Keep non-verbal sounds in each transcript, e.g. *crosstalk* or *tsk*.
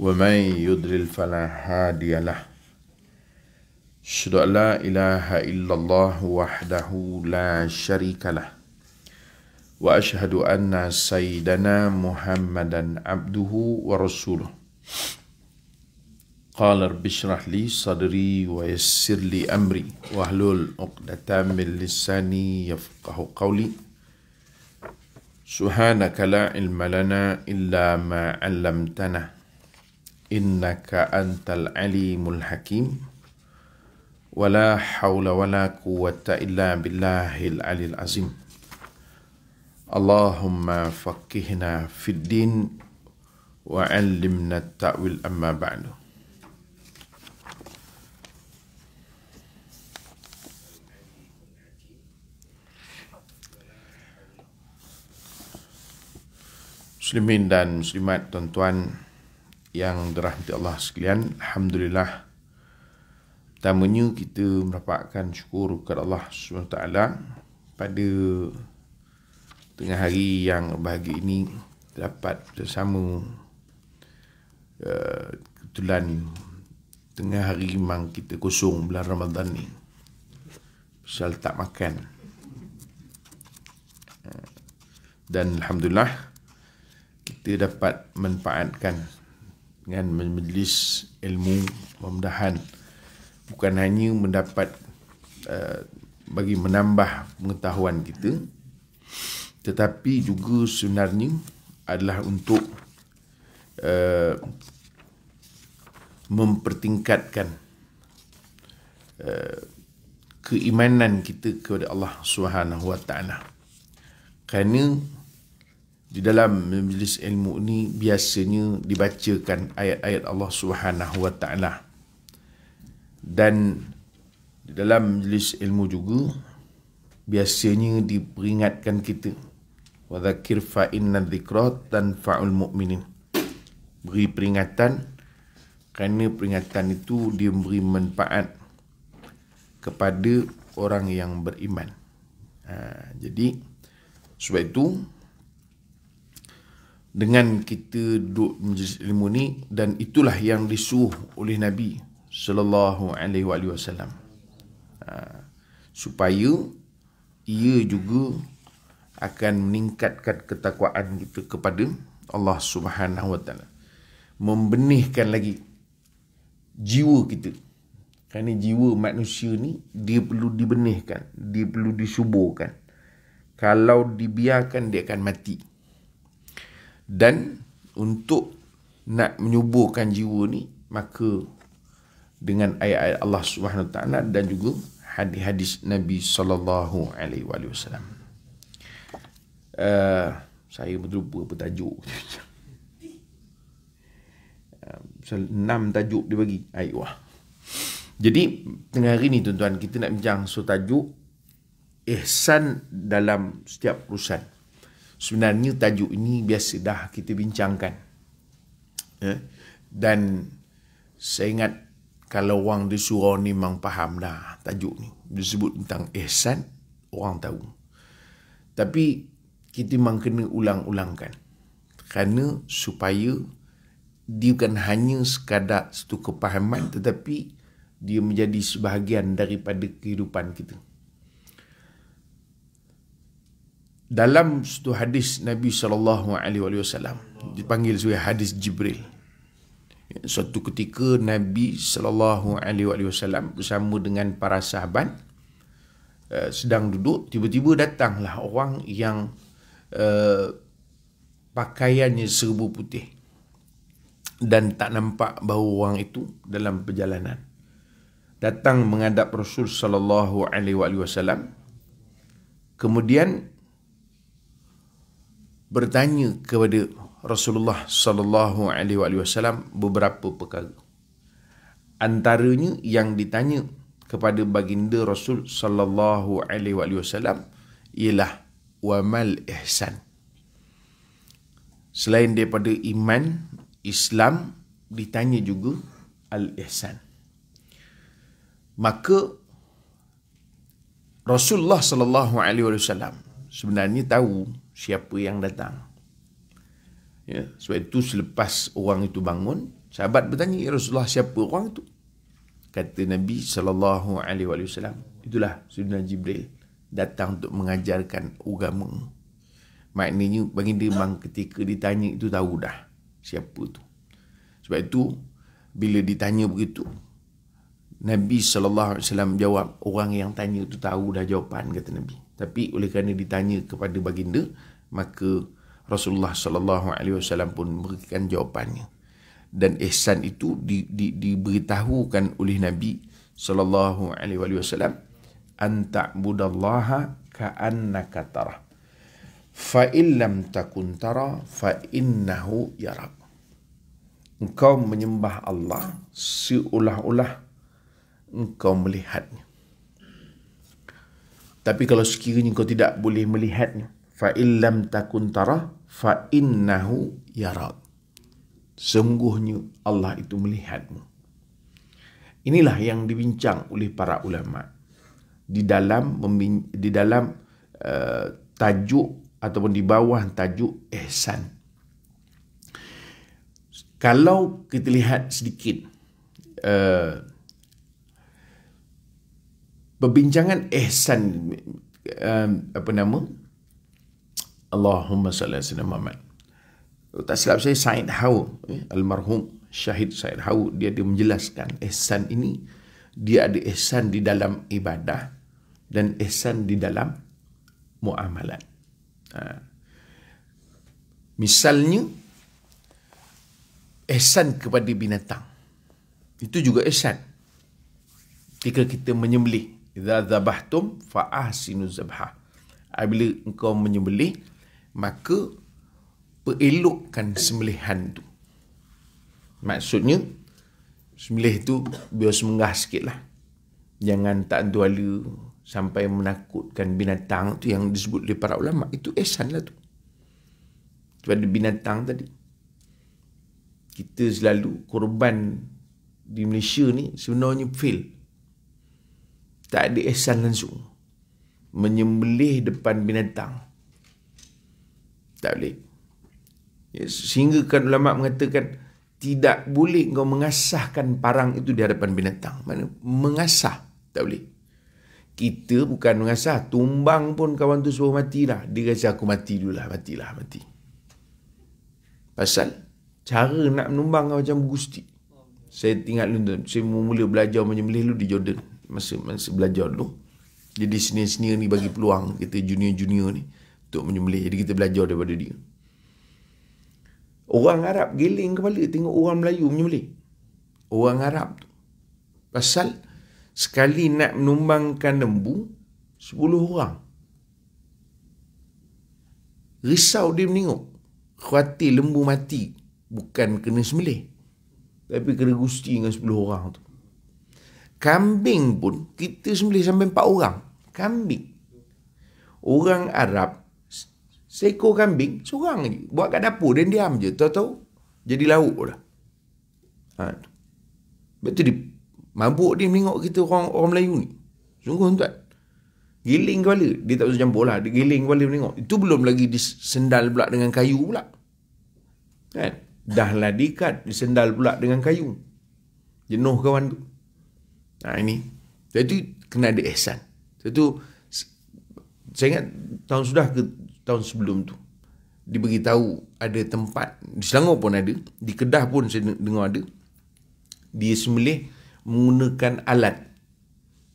ومن يدلل فلا هادي له أشهد أن لا إله إلا الله وحده لا شريك له وأشهد أن سيدنا محمدا عبده ورسوله قال رب اشرح لي صدري ويسر لي أمري واحلل عقدة من لساني يفقه قولي سبحانك لا علم لنا إلا ما علمتنا إنك أنت العليم الحكيم ولا حول ولا قوة إلا بالله العلي العظيم اللهم فقهنا في الدين وعلمنا التأويل أما بعد Muslimin dan muslimat tuan-tuan yang dirahmati Allah sekalian Alhamdulillah Pertamanya kita merapatkan syukur kepada Allah SWT Pada tengah hari yang bahagia ini Dapat bersama uh, tengah hari memang kita kosong bulan Ramadan ni Pasal tak makan eh, Dan Alhamdulillah kita dapat manfaatkan dengan majlis ilmu pemdahan bukan hanya mendapat uh, bagi menambah pengetahuan kita tetapi juga sebenarnya adalah untuk uh, mempertingkatkan uh, keimanan kita kepada Allah Subhanahu Wa Taala kerana di dalam majlis ilmu ini biasanya dibacakan ayat-ayat Allah Subhanahu Wa dan di dalam majlis ilmu juga biasanya diperingatkan kita wa dzakir fa innal dzikra tanfa'ul mu'minin beri peringatan kerana peringatan itu dia memberi manfaat kepada orang yang beriman ha, jadi sebab itu dengan kita duduk majlis ilmu ni dan itulah yang disuruh oleh Nabi sallallahu alaihi wasallam. Ha, supaya ia juga akan meningkatkan ketakwaan kita kepada Allah Subhanahu wa taala. Membenihkan lagi jiwa kita. Kerana jiwa manusia ni dia perlu dibenihkan, dia perlu disuburkan. Kalau dibiarkan dia akan mati. Dan untuk nak menyuburkan jiwa ni maka dengan ayat-ayat Allah Subhanahu Wa Taala dan juga hadis-hadis Nabi Sallallahu Alaihi Wasallam. Eh, saya berlupa apa tajuk. Eh, enam tajuk dia bagi. Ayuh. Jadi tengah hari ni tuan-tuan kita nak bincang so tajuk ihsan dalam setiap urusan sebenarnya tajuk ini biasa dah kita bincangkan. Eh? Dan saya ingat kalau orang di surau ni memang faham dah tajuk ni. disebut tentang ihsan, orang tahu. Tapi kita memang kena ulang-ulangkan. Kerana supaya dia bukan hanya sekadar satu kepahaman tetapi dia menjadi sebahagian daripada kehidupan kita. dalam satu hadis Nabi sallallahu alaihi wasallam dipanggil sebagai hadis Jibril. Suatu ketika Nabi sallallahu alaihi wasallam bersama dengan para sahabat eh, sedang duduk tiba-tiba datanglah orang yang uh, pakaiannya serbu putih dan tak nampak bau orang itu dalam perjalanan. Datang menghadap Rasul sallallahu alaihi wasallam. Kemudian bertanya kepada Rasulullah sallallahu alaihi wasallam beberapa perkara. Antaranya yang ditanya kepada baginda Rasul sallallahu alaihi wasallam ialah wamal ihsan. Selain daripada iman, Islam ditanya juga al-ihsan. Maka Rasulullah sallallahu alaihi wasallam sebenarnya tahu siapa yang datang. Ya, sebab itu selepas orang itu bangun, sahabat bertanya, "Ya Rasulullah, siapa orang itu?" Kata Nabi sallallahu alaihi wasallam, "Itulah Sayyidina Jibril datang untuk mengajarkan agama." Maknanya bagi dia memang ketika ditanya itu tahu dah siapa tu. Sebab itu bila ditanya begitu Nabi sallallahu alaihi wasallam jawab orang yang tanya itu tahu dah jawapan kata Nabi. Tapi oleh kerana ditanya kepada baginda, maka Rasulullah sallallahu alaihi wasallam pun memberikan jawapannya dan ihsan itu di, di, diberitahukan oleh Nabi sallallahu alaihi wasallam anta'budallaha ka'annaka tara fa illam takun tara fa innahu yarak engkau menyembah Allah seolah-olah engkau melihatnya tapi kalau sekiranya kau tidak boleh melihatnya fa illam takun tara fa innahu yarak sungguhnya Allah itu melihatmu inilah yang dibincang oleh para ulama di dalam di dalam uh, tajuk ataupun di bawah tajuk ihsan kalau kita lihat sedikit uh, perbincangan ihsan uh, apa nama Allahumma salli ala sayyidina Muhammad. Oh, tak silap saya Said Hau, eh, almarhum Syahid Said Hau dia dia menjelaskan ihsan ini dia ada ihsan di dalam ibadah dan ihsan di dalam muamalat. Ha. Misalnya ihsan kepada binatang. Itu juga ihsan. Ketika kita menyembelih, idza zabahtum fa ahsinu dzabha. Apabila engkau menyembelih, maka perelokkan sembelihan tu. Maksudnya, sembelih tu biar semengah sikit lah. Jangan tak duala sampai menakutkan binatang tu yang disebut oleh para ulama. Itu esan lah tu. Kepada binatang tadi. Kita selalu korban di Malaysia ni sebenarnya feel Tak ada esan langsung. Menyembelih depan binatang. Tak boleh. Ya, sehingga kan ulama mengatakan tidak boleh kau mengasahkan parang itu di hadapan binatang. Mana mengasah tak boleh. Kita bukan mengasah, tumbang pun kawan tu semua matilah. Dia kata aku mati dululah, matilah, mati. Pasal cara nak menumbang kau macam gusti. Saya tinggal dulu, saya mula belajar macam boleh dulu di Jordan. Masa, masa belajar dulu. Jadi senior-senior ni bagi peluang kita junior-junior ni untuk menyembelih. Jadi kita belajar daripada dia. Orang Arab geling kepala tengok orang Melayu menyembelih. Orang Arab tu. Pasal sekali nak menumbangkan lembu, sepuluh orang. Risau dia menengok. Khawatir lembu mati. Bukan kena sembelih. Tapi kena gusti dengan 10 orang tu. Kambing pun kita sembelih sampai 4 orang. Kambing. Orang Arab Seekor kambing seorang je buat kat dapur dan diam je tahu-tahu jadi lauk dah. Ha. Betul di mabuk dia tengok kita orang orang Melayu ni. Sungguh tuan. Giling kepala, dia tak usah campur lah, Dia giling kepala tengok Itu belum lagi disendal pula dengan kayu pula Kan? Dah lah diikat, disendal pula dengan kayu Jenuh kawan tu Nah ha, ini Jadi kena ada ihsan Jadi Saya ingat tahun sudah ke tahun sebelum tu diberitahu ada tempat di Selangor pun ada di Kedah pun saya dengar ada dia sembelih menggunakan alat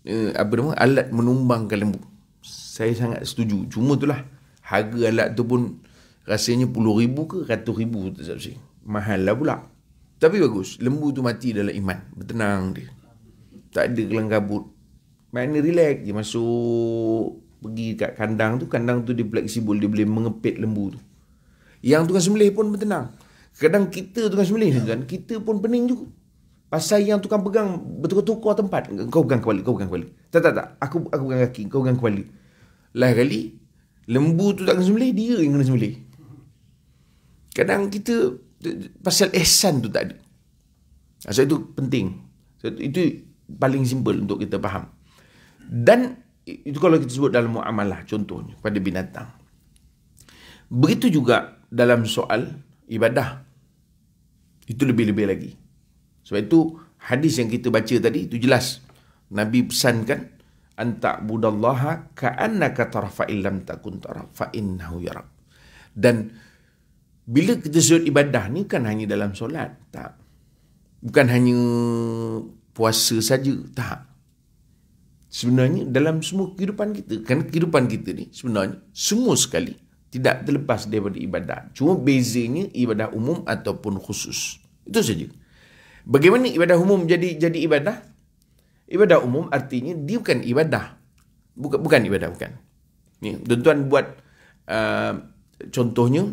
eh, apa nama alat menumbangkan lembu saya sangat setuju cuma itulah harga alat tu pun rasanya puluh ribu ke ratu ribu tu tak sih mahal lah pula tapi bagus lembu tu mati dalam iman bertenang dia tak ada kelang kabut mana relax dia masuk pergi dekat kandang tu kandang tu dia black sibul dia boleh mengepit lembu tu yang tukang sembelih pun bertenang kadang kita tukang sembelih ya. kan kita pun pening juga pasal yang tukang pegang bertukar-tukar tempat kau pegang kembali kau pegang kembali tak tak tak aku aku pegang kaki kau pegang kembali lah kali lembu tu tak kena sembelih dia yang kena sembelih kadang kita pasal ihsan tu tak ada sebab itu penting sebab itu, itu paling simple untuk kita faham dan itu kalau kita sebut dalam muamalah contohnya pada binatang. Begitu juga dalam soal ibadah. Itu lebih-lebih lagi. Sebab itu hadis yang kita baca tadi itu jelas. Nabi pesankan anta budallaha ka'annaka tarafa illam takun tarafa innahu yarab. Dan bila kita sebut ibadah ni kan hanya dalam solat, tak. Bukan hanya puasa saja, tak sebenarnya dalam semua kehidupan kita kan kehidupan kita ni sebenarnya semua sekali tidak terlepas daripada ibadat cuma bezanya ibadah umum ataupun khusus itu saja bagaimana ibadah umum jadi jadi ibadah ibadah umum artinya dia bukan ibadah bukan bukan ibadah bukan ni tuan-tuan buat uh, contohnya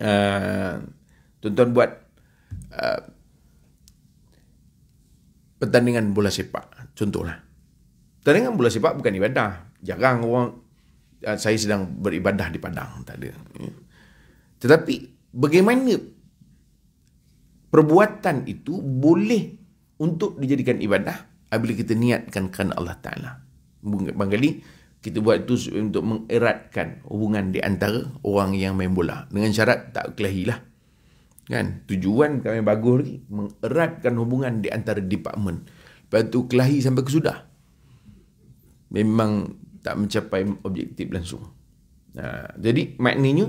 uh, tuan-tuan buat uh, pertandingan bola sepak contohlah Tandingan bola sepak bukan ibadah. Jarang orang eh, saya sedang beribadah di padang, tak ada. Ya. Tetapi bagaimana perbuatan itu boleh untuk dijadikan ibadah apabila kita niatkan kerana Allah Taala. Bangkali kita buat itu untuk mengeratkan hubungan di antara orang yang main bola dengan syarat tak kelahilah. Kan? Tujuan kami bagus lagi mengeratkan hubungan di antara department. Lepas tu kelahi sampai kesudah memang tak mencapai objektif langsung. Ha, jadi maknanya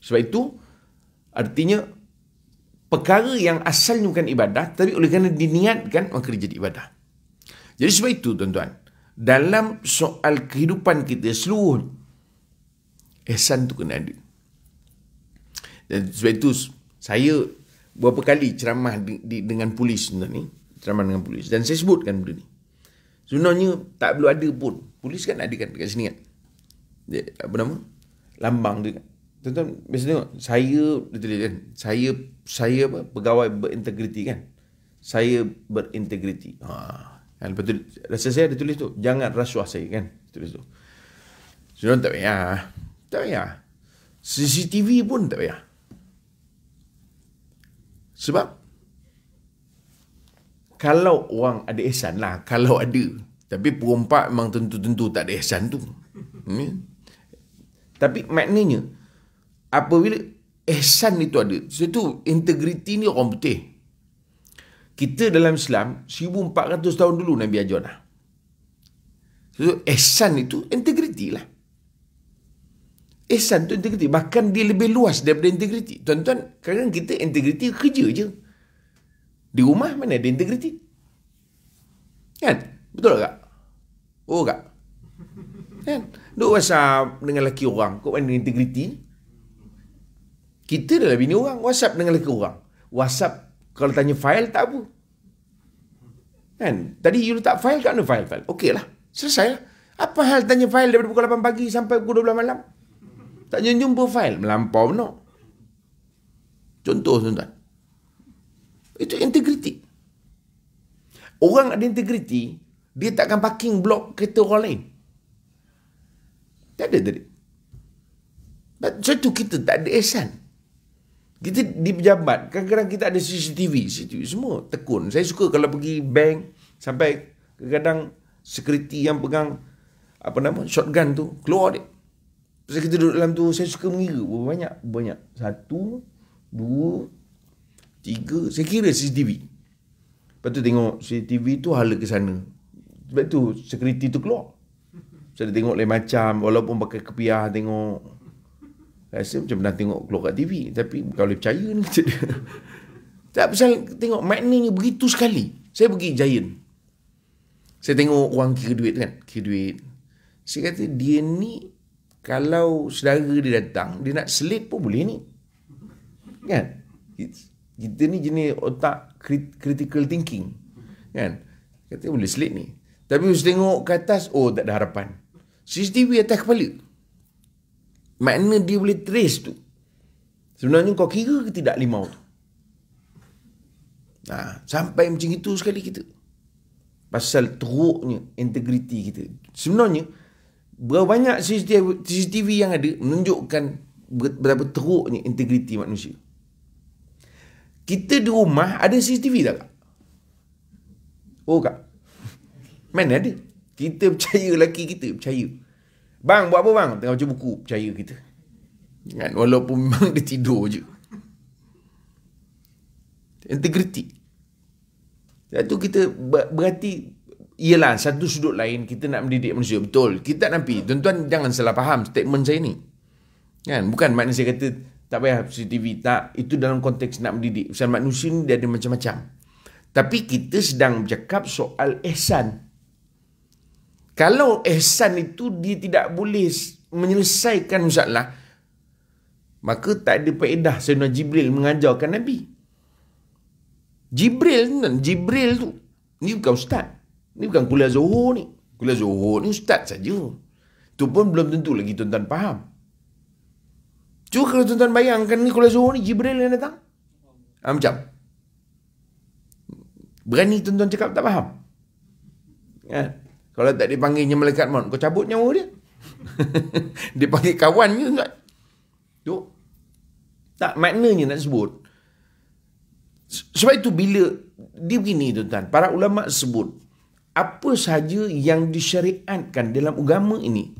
sebab itu artinya perkara yang asalnya bukan ibadah tapi oleh kerana diniatkan maka dia jadi ibadah. Jadi sebab itu tuan-tuan dalam soal kehidupan kita seluruh ihsan tu kena ada. Dan sebab itu saya beberapa kali ceramah di, di, dengan polis tuan ni, ceramah dengan polis dan saya sebutkan benda ni. Sebenarnya tak perlu ada pun. Polis kan ada kan dekat sini kan. Dia, apa nama? Lambang tu kan. Tuan-tuan, biasa tengok. Saya, kan? saya, saya apa? Pegawai berintegriti kan. Saya berintegriti. Ha. Ya, lepas tu, rasa saya ada tulis tu. Jangan rasuah saya kan. Tulis tu. Sebenarnya so, tak payah. Tak payah. CCTV pun tak payah. Sebab kalau orang ada ihsan lah kalau ada tapi perempat memang tentu-tentu tak ada ihsan tu hmm. Ya? tapi maknanya apabila ihsan itu ada so itu integriti ni orang putih kita dalam Islam 1400 tahun dulu Nabi ajar dah so ihsan itu integriti lah ihsan itu integriti bahkan dia lebih luas daripada integriti tuan-tuan kadang-kadang kita integriti kerja je di rumah mana ada integriti? Kan? Betul tak? Oh tak? Kan? Duk whatsapp dengan lelaki orang Kau mana integriti? Kita adalah bini orang Whatsapp dengan lelaki orang Whatsapp kalau tanya file tak apa Kan? Tadi you letak file kat mana file? file? Okey lah Selesai lah Apa hal tanya file daripada pukul 8 pagi sampai pukul 12 malam? Tak jumpa file Melampau no? Contoh tuan-tuan itu integriti. Orang ada integriti, dia takkan parking blok kereta orang lain. Tak ada tadi. Macam tu kita tak ada ihsan. Kita di pejabat, kadang-kadang kita ada CCTV, CCTV semua tekun. Saya suka kalau pergi bank, sampai kadang-kadang sekuriti yang pegang apa nama shotgun tu keluar dia. Pasal kita duduk dalam tu saya suka mengira banyak banyak satu dua Tiga Saya kira CCTV Lepas tu tengok CCTV tu hala ke sana Sebab tu security tu keluar Saya dah tengok lain macam Walaupun pakai kepiah tengok Rasa macam pernah tengok keluar kat TV Tapi kalau boleh percaya ni macam *laughs* dia Tak pasal tengok ni begitu sekali Saya pergi giant Saya tengok orang kira duit kan Kira duit Saya kata dia ni Kalau saudara dia datang Dia nak selit pun boleh ni Kan It's, kita ni jenis otak critical thinking kan kata oh, boleh selit ni tapi mesti tengok ke atas oh tak ada harapan CCTV atas kepala makna dia boleh trace tu sebenarnya kau kira ke tidak limau tu nah, ha, sampai macam itu sekali kita pasal teruknya integriti kita sebenarnya berapa banyak CCTV, yang ada menunjukkan berapa teruknya integriti manusia kita di rumah ada CCTV tak kak? Oh kak. Mana ada? Kita percaya lelaki kita. Percaya. Bang buat apa bang? Tengah baca buku. Percaya kita. Kan? Walaupun memang dia tidur je. Integriti. Lepas tu kita berarti ialah satu sudut lain kita nak mendidik manusia. Betul. Kita nak nampi. Tuan-tuan jangan salah faham statement saya ni. Kan? Bukan maknanya saya kata tak payah positivity tak itu dalam konteks nak mendidik pasal manusia ni dia ada macam-macam tapi kita sedang bercakap soal ihsan kalau ihsan itu dia tidak boleh menyelesaikan masalah maka tak ada faedah Sayyidina Jibril mengajarkan Nabi Jibril Jibril tu ni bukan ustaz ni bukan kuliah Zuhur ni kuliah Zuhur ni ustaz saja tu pun belum tentu lagi tuan-tuan faham Cuba kalau tuan-tuan bayangkan ni kalau Zuhur ni Jibril yang datang. Ha, macam. Berani tuan-tuan cakap tak faham. Ha. Kalau tak dipanggilnya melekat maut, kau cabut nyawa dia. *laughs* Dipanggil kawan je tak? Tu. Tak maknanya nak sebut. Sebab itu bila dia begini tuan-tuan, para ulama sebut apa sahaja yang disyariatkan dalam agama ini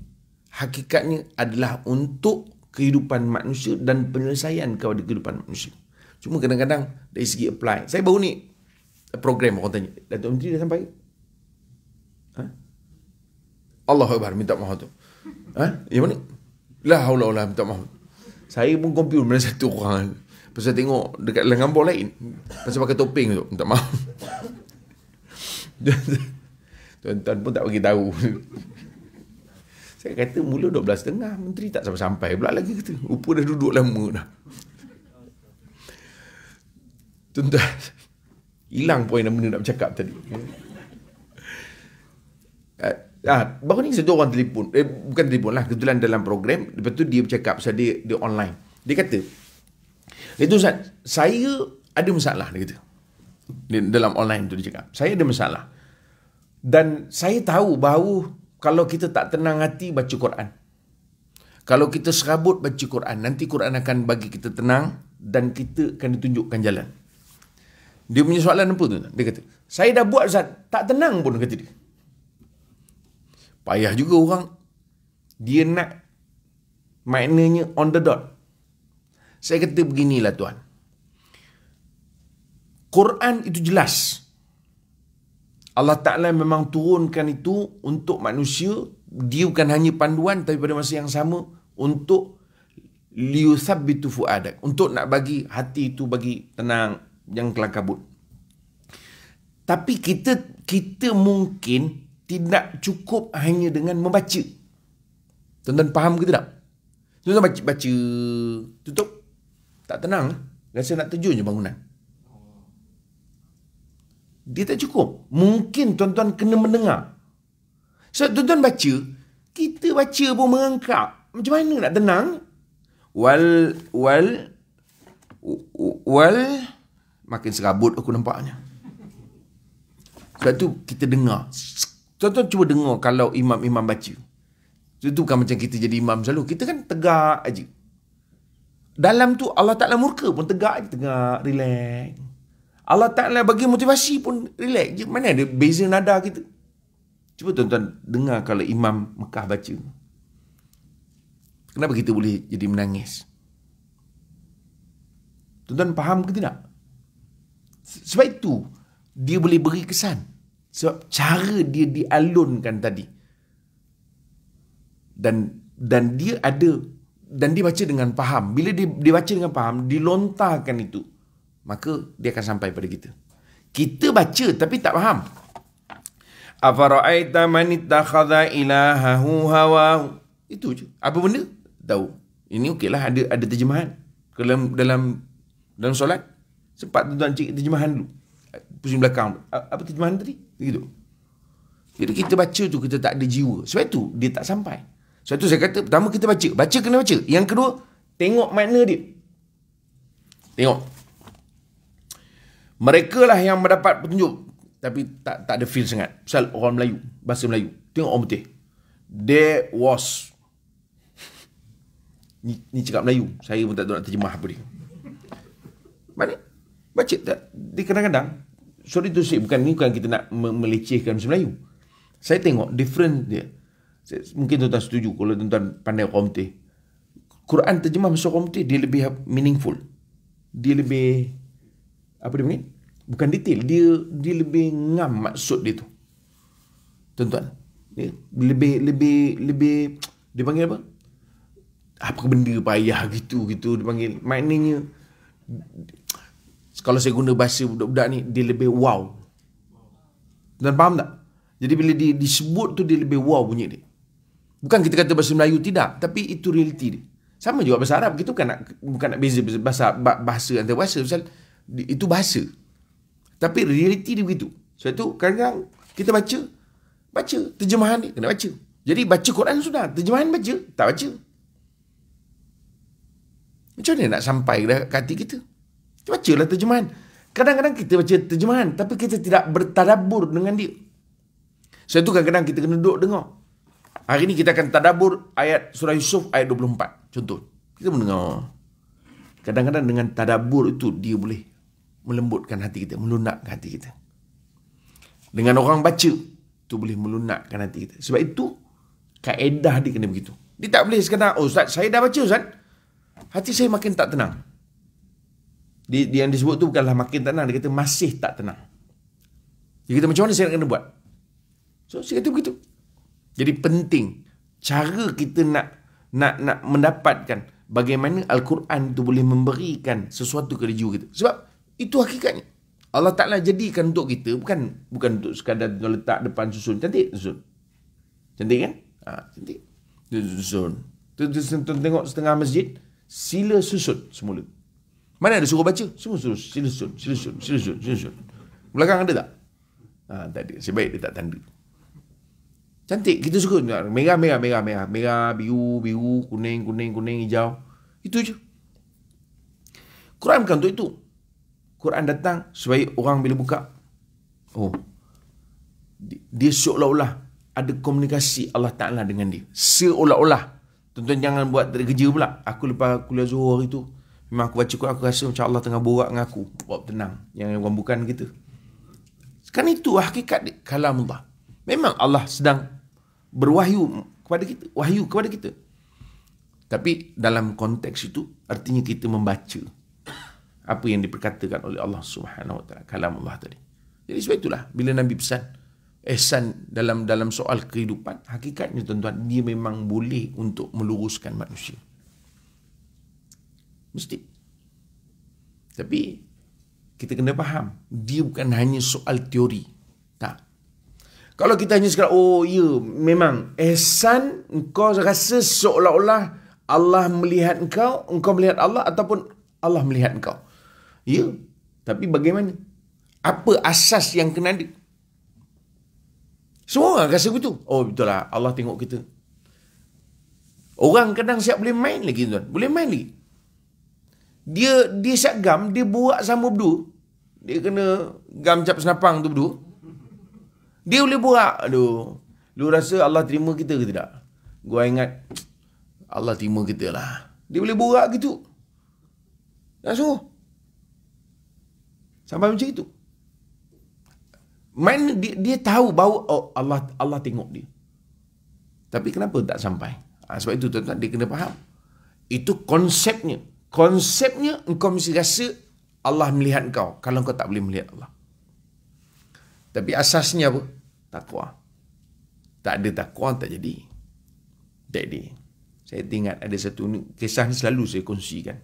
hakikatnya adalah untuk kehidupan manusia dan penyelesaian kepada kehidupan manusia. Cuma kadang-kadang dari segi apply. Saya baru ni eh, program orang tanya. Datuk Menteri dah sampai? Ha? Allah Akbar minta maaf tu. Ha? Yang mana? La haula wala minta maaf. Saya pun kompil mana satu orang. Pasal tengok dekat lengan bola lain. Pasal pakai topeng tu. Minta maaf. *laughs* Tuan-tuan pun tak bagi tahu. Saya kata mula 12 tengah Menteri tak sampai-sampai pula lagi kata Rupa dah duduk lama dah tuan Hilang poin yang benda nak bercakap tadi eh, Ah, baru ni satu orang telefon eh, Bukan telefon lah Kebetulan dalam program Lepas tu dia bercakap Sebab dia, dia online Dia kata Itu eh, Ustaz Saya ada masalah Dia kata dalam online tu dia cakap Saya ada masalah Dan saya tahu bahawa kalau kita tak tenang hati baca Quran. Kalau kita serabut baca Quran, nanti Quran akan bagi kita tenang dan kita akan ditunjukkan jalan. Dia punya soalan apa tu? Dia kata, saya dah buat Ustaz, tak tenang pun kata dia. Payah juga orang. Dia nak maknanya on the dot. Saya kata beginilah tuan. Quran itu jelas. Allah Ta'ala memang turunkan itu untuk manusia. Dia bukan hanya panduan tapi pada masa yang sama untuk liusabbitu fu'adak. Untuk nak bagi hati itu bagi tenang yang kelam kabut. Tapi kita kita mungkin tidak cukup hanya dengan membaca. Tuan-tuan faham ke tidak? Tuan-tuan baca, baca, tutup. Tak tenang. Rasa nak terjun je bangunan dia tak cukup. Mungkin tuan-tuan kena mendengar. So, tuan-tuan baca, kita baca pun mengangkap. Macam mana nak tenang? Wal, wal, wal, makin serabut aku nampaknya. Sebab tu kita dengar. Tuan-tuan cuba dengar kalau imam-imam baca. Itu tu bukan macam kita jadi imam selalu. Kita kan tegak aja. Dalam tu Allah Ta'ala murka pun tegak aja. Tegak, relax. Allah Ta'ala bagi motivasi pun relax je. Mana ada beza nada kita? Cuba tuan-tuan dengar kalau Imam Mekah baca. Kenapa kita boleh jadi menangis? Tuan-tuan faham ke tidak? Sebab itu, dia boleh beri kesan. Sebab cara dia dialunkan tadi. Dan dan dia ada dan dia baca dengan faham. Bila dia, dia baca dengan faham, dilontarkan itu maka dia akan sampai pada kita. Kita baca tapi tak faham. Afara'aita man ittakhadha ilahahu hawa Itu je. Apa benda? Tahu. Ini okeylah ada ada terjemahan. Dalam dalam dalam solat sempat tuan cik terjemahan dulu. Pusing belakang. Apa terjemahan tadi? Begitu. Jadi kita baca tu kita tak ada jiwa. Sebab tu dia tak sampai. Sebab tu saya kata pertama kita baca. Baca kena baca. Yang kedua tengok makna dia. Tengok. Mereka lah yang mendapat petunjuk. Tapi tak tak ada feel sangat. Pasal orang Melayu. Bahasa Melayu. Tengok orang putih. There was. Ni, ni cakap Melayu. Saya pun tak tahu nak terjemah apa dia. Mana? Baca tak? Dia kadang-kadang. Sorry tu sikit. Bukan ni bukan kita nak melecehkan bahasa Melayu. Saya tengok different dia. Mungkin tuan-tuan setuju kalau tuan-tuan pandai orang putih. Quran terjemah bahasa orang putih, dia lebih meaningful. Dia lebih apa dia panggil? Bukan detail, dia dia lebih ngam maksud dia tu. Tuan-tuan, ya? lebih lebih lebih dia panggil apa? Apa benda payah gitu gitu dia panggil. Maknanya kalau saya guna bahasa budak-budak ni dia lebih wow. Dan paham tak? Jadi bila dia disebut tu dia lebih wow bunyi dia. Bukan kita kata bahasa Melayu tidak, tapi itu realiti dia. Sama juga bahasa Arab, kita bukan nak bukan nak beza, bahasa bahasa antara Misalnya, itu bahasa. Tapi realiti dia begitu. Sebab tu kadang-kadang kita baca, baca. Terjemahan ni kena baca. Jadi baca Quran sudah. Terjemahan baca, tak baca. Macam mana nak sampai ke hati kita? Kita lah terjemahan. Kadang-kadang kita baca terjemahan tapi kita tidak bertadabur dengan dia. Sebab tu kadang-kadang kita kena duduk dengar. Hari ni kita akan tadabur ayat surah Yusuf ayat 24. Contoh. Kita mendengar. Kadang-kadang dengan tadabur itu dia boleh melembutkan hati kita, melunakkan hati kita. Dengan orang baca, tu boleh melunakkan hati kita. Sebab itu, kaedah dia kena begitu. Dia tak boleh sekadar, oh Ustaz, saya dah baca Ustaz. Hati saya makin tak tenang. Dia, yang disebut tu bukanlah makin tak tenang, dia kata masih tak tenang. Dia kata macam mana saya nak kena buat? So, saya kata begitu. Jadi penting, cara kita nak nak nak mendapatkan bagaimana Al-Quran tu boleh memberikan sesuatu kepada jiwa kita. Sebab, itu hakikatnya. Allah Ta'ala jadikan untuk kita, bukan bukan untuk sekadar letak depan susun. Cantik susun. Cantik kan? Ha, cantik. Susun. tuan tengok setengah masjid, sila susun semula. Mana ada suruh baca? Semua suruh. Sila susun, sila susun, sila susun, sila susun. Belakang ada tak? Ha, tak ada. Sebaik baik dia tak tanda. Cantik. Kita suka. Ha, merah, merah, merah, merah. Merah, biru, biru, kuning, kuning, kuning, hijau. Itu je. Quran bukan untuk itu. Quran datang supaya orang bila buka oh dia seolah-olah ada komunikasi Allah Taala dengan dia seolah-olah tuan-tuan jangan buat terkeja pula aku lepas kuliah zuhur itu memang aku baca Quran aku rasa macam Allah tengah borak dengan aku buat tenang yang orang bukan kita kan itu hakikat kalam Allah memang Allah sedang berwahyu kepada kita wahyu kepada kita tapi dalam konteks itu artinya kita membaca apa yang diperkatakan oleh Allah Subhanahu Wa Taala kalam Allah tadi. Jadi sebab itulah bila Nabi pesan ihsan dalam dalam soal kehidupan hakikatnya tuan-tuan dia memang boleh untuk meluruskan manusia. Mesti. Tapi kita kena faham dia bukan hanya soal teori. Tak. Kalau kita hanya sekarang oh ya memang ihsan engkau rasa seolah-olah Allah melihat engkau, engkau melihat Allah ataupun Allah melihat engkau. Ya. Tapi bagaimana? Apa asas yang kena ada? Semua orang rasa begitu. Oh betul lah. Allah tengok kita. Orang kadang siap boleh main lagi tuan. Boleh main lagi. Dia dia siap gam, dia buat sama berdu. Dia kena gam cap senapang tu berdu. Dia boleh buat. Aduh. Lu rasa Allah terima kita ke tidak? Gua ingat *tsk* Allah terima kita lah. Dia boleh buat gitu. Dah suruh. Sampai macam itu. Main dia, dia tahu bahawa oh, Allah Allah tengok dia. Tapi kenapa tak sampai? Ha, sebab itu tuan-tuan dia kena faham. Itu konsepnya. Konsepnya engkau mesti rasa Allah melihat kau. kalau kau tak boleh melihat Allah. Tapi asasnya apa? Takwa. Tak ada takwa tak jadi. Tak jadi. Saya ingat ada satu kisah ni selalu saya kongsikan.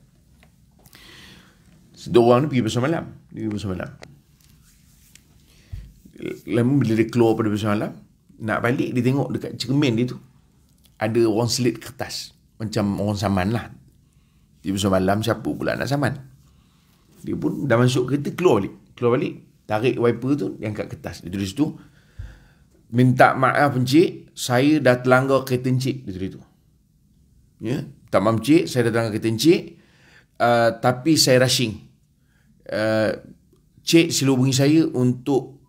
Dua orang ni pergi besok malam. Dia pergi besok malam. Lama bila dia keluar pada besok malam, nak balik dia tengok dekat cermin dia tu. Ada orang selit kertas. Macam orang saman lah. Dia besok malam siapa pula nak saman. Dia pun dah masuk kereta keluar balik. Keluar balik. Tarik wiper tu yang kat kertas. Dia tulis tu. Minta maaf encik. Saya dah terlanggar kereta encik. Dia tulis tu. Ya. Tak maaf encik. Saya dah terlanggar kereta encik. Uh, tapi saya rushing uh, eh, Cik sila hubungi saya untuk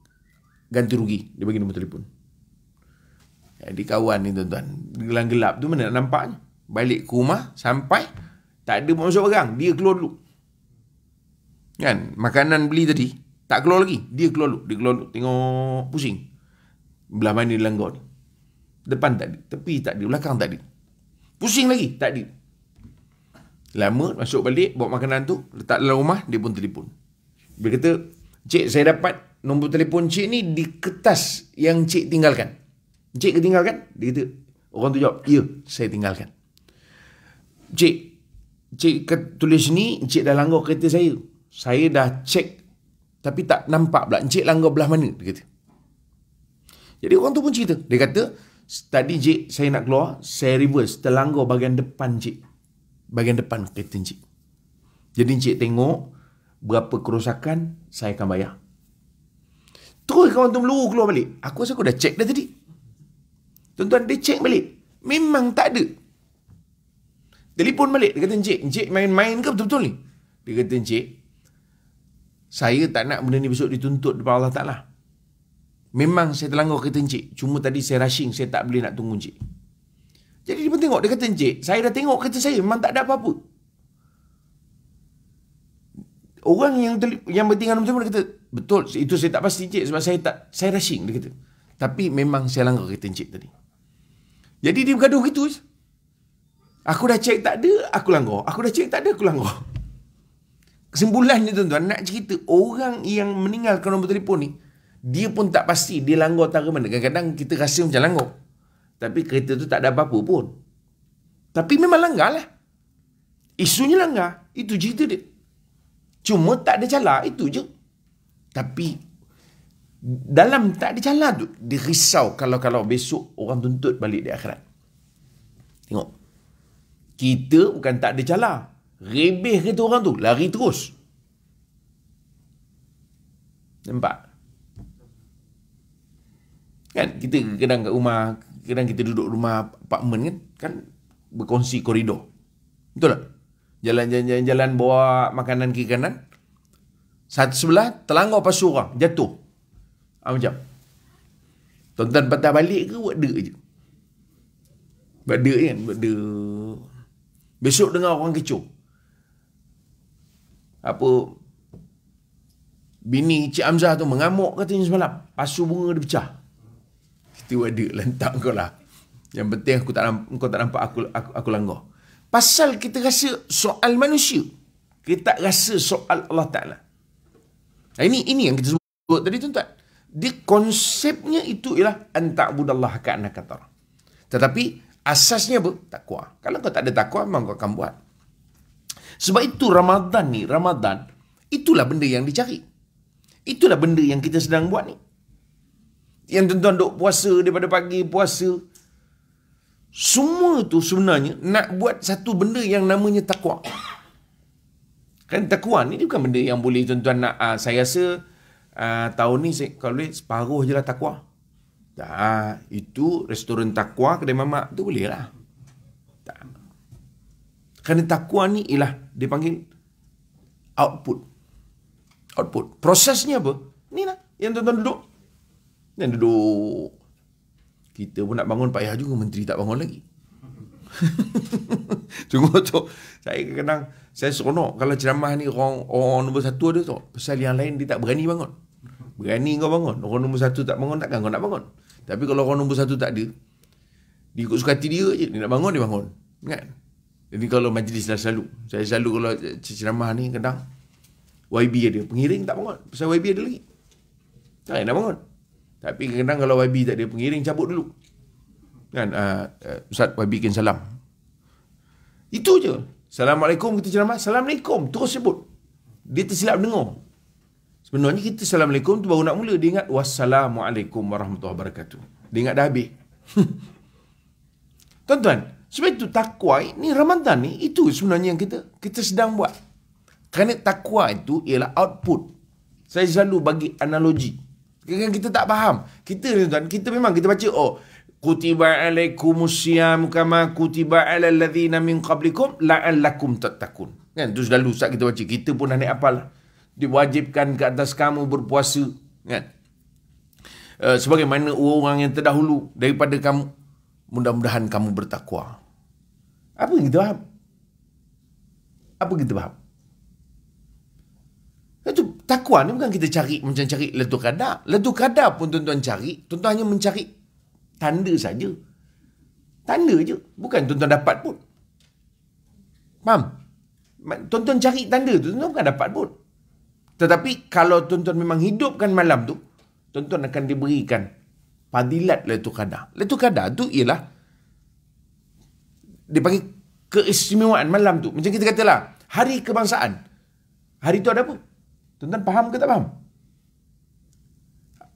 Ganti rugi Dia bagi nombor telefon Jadi eh, kawan ni tuan-tuan Gelap-gelap tu mana nak nampak Balik ke rumah Sampai Tak ada masuk barang Dia keluar dulu Kan Makanan beli tadi Tak keluar lagi Dia keluar dulu Dia keluar dulu Tengok pusing Belah mana dia langgar ni Depan tak ada Tepi tak ada Belakang tak ada Pusing lagi Tak ada Lama masuk balik Buat makanan tu Letak dalam rumah Dia pun telefon Dia kata Cik saya dapat Nombor telefon cik ni Di kertas Yang cik tinggalkan Cik ketinggalkan Dia kata Orang tu jawab Ya saya tinggalkan Cik Cik ke, tulis ni Cik dah langgar kereta saya Saya dah cek Tapi tak nampak pula Cik langgar belah mana Dia kata Jadi orang tu pun cerita Dia kata Tadi cik saya nak keluar Saya reverse Terlanggar bahagian depan cik bahagian depan kereta encik. Jadi encik tengok berapa kerosakan saya akan bayar. Terus kawan tu meluru keluar balik. Aku rasa aku dah check dah tadi. Tuan-tuan dia check balik. Memang tak ada. Telefon balik. Dia kata encik, encik main-main ke betul-betul ni? Dia kata encik, saya tak nak benda ni besok dituntut daripada Allah Ta'ala. Memang saya terlanggar kereta encik. Cuma tadi saya rushing, saya tak boleh nak tunggu encik. Jadi dia pun tengok, dia kata, Encik, saya dah tengok kereta saya, memang tak ada apa-apa. Orang yang terlip, yang bertinggal macam mana, dia kata, betul, itu saya tak pasti, Encik, sebab saya tak, saya rushing, dia kata. Tapi memang saya langgar kereta Encik tadi. Jadi dia bergaduh gitu. Aku dah cek tak ada, aku langgar. Aku dah cek tak ada, aku langgar. Kesimpulannya tuan-tuan, nak cerita, orang yang meninggalkan nombor telefon ni, dia pun tak pasti dia langgar tak mana. Kadang-kadang kita rasa macam langgar. Tapi kereta tu tak ada apa-apa pun. Tapi memang langgar lah. Isunya langgar. Itu cerita dia. Cuma tak ada calar. Itu je. Tapi dalam tak ada calar tu, dia risau kalau-kalau besok orang tuntut balik di akhirat. Tengok. Kita bukan tak ada calar. Rebih kereta orang tu. Lari terus. Nampak? Kan? Kita kadang kat rumah, kadang kita duduk rumah apartment kan kan berkongsi koridor. Betul tak? Jalan-jalan-jalan bawa makanan ke kanan. Satu sebelah telanggau pasu orang jatuh. Ah, macam. Tonton patah balik ke buat dek je. Buat dek kan, buat dek. Besok dengar orang kecoh. Apa bini Cik Amzah tu mengamuk kata ni semalam. Pasu bunga dia pecah stewarder *laughs* lentak kau lah. Yang penting aku tak nampak, kau tak nampak aku, aku, aku langgar. Pasal kita rasa soal manusia. Kita tak rasa soal Allah Ta'ala. Nah, ini ini yang kita sebut tadi tu tak. Di konsepnya itu ialah antakbudallah ka'ana katara. Tetapi asasnya apa? Takwa. Kalau kau tak ada takwa, memang kau akan buat. Sebab itu Ramadan ni, Ramadan, itulah benda yang dicari. Itulah benda yang kita sedang buat ni. Yang tuan-tuan duk puasa daripada pagi puasa. Semua tu sebenarnya nak buat satu benda yang namanya takwa. Kan takwa ni bukan benda yang boleh tuan-tuan nak. Uh, saya rasa uh, tahun ni kalau boleh separuh je lah takwa. Dah, itu restoran takwa kedai mamak tu boleh lah. Kerana takwa ni ialah dipanggil output. Output. Prosesnya apa? Ni lah yang tuan-tuan duduk dan duduk Kita pun nak bangun payah juga Menteri tak bangun lagi *laughs* Cuma tu Saya kenang Saya seronok Kalau ceramah ni Orang, orang nombor satu ada tu Pasal yang lain Dia tak berani bangun Berani kau bangun Orang nombor satu tak bangun Takkan kau nak bangun Tapi kalau orang nombor satu tak ada Dia ikut suka hati dia je Dia nak bangun dia bangun Ingat Jadi kalau majlis dah selalu Saya selalu kalau ceramah ni kenang YB ada Pengiring tak bangun Pasal YB ada lagi Tak nak bangun tapi kadang kadang kalau YB tak ada pengiring cabut dulu. Kan uh, uh, Ustaz YB kan salam. Itu je. Assalamualaikum kita ceramah. Assalamualaikum terus sebut. Dia tersilap dengar. Sebenarnya kita Assalamualaikum tu baru nak mula. Dia ingat Wassalamualaikum warahmatullahi wabarakatuh. Dia ingat dah habis. *laughs* Tuan-tuan, sebab itu takwa ni Ramadan ni itu sebenarnya yang kita kita sedang buat. Kerana takwa itu ialah output. Saya selalu bagi analogi. Kan, kan kita tak faham. Kita ni tuan, kita memang kita baca oh kutiba alaikumusiyam kama kutiba alal ladzina min qablikum la'allakum tattaqun. Kan tu selalu saat kita baca kita pun dah naik apal. Lah. Diwajibkan ke atas kamu berpuasa, kan? Uh, sebagaimana orang-orang yang terdahulu daripada kamu mudah-mudahan kamu bertakwa. Apa yang kita faham? Apa yang kita faham? Itu takwa ni bukan kita cari macam cari letu kadar. Letu kadar pun tuan-tuan cari, tuan-tuan hanya mencari tanda saja. Tanda je, bukan tuan-tuan dapat pun. Faham? Tuan-tuan cari tanda tu, tuan-tuan bukan dapat pun. Tetapi kalau tuan-tuan memang hidupkan malam tu, tuan-tuan akan diberikan padilat letuk kadar. letuk kadar tu ialah dipanggil keistimewaan malam tu. Macam kita katalah, hari kebangsaan. Hari tu ada apa? Tuan-tuan faham ke tak faham?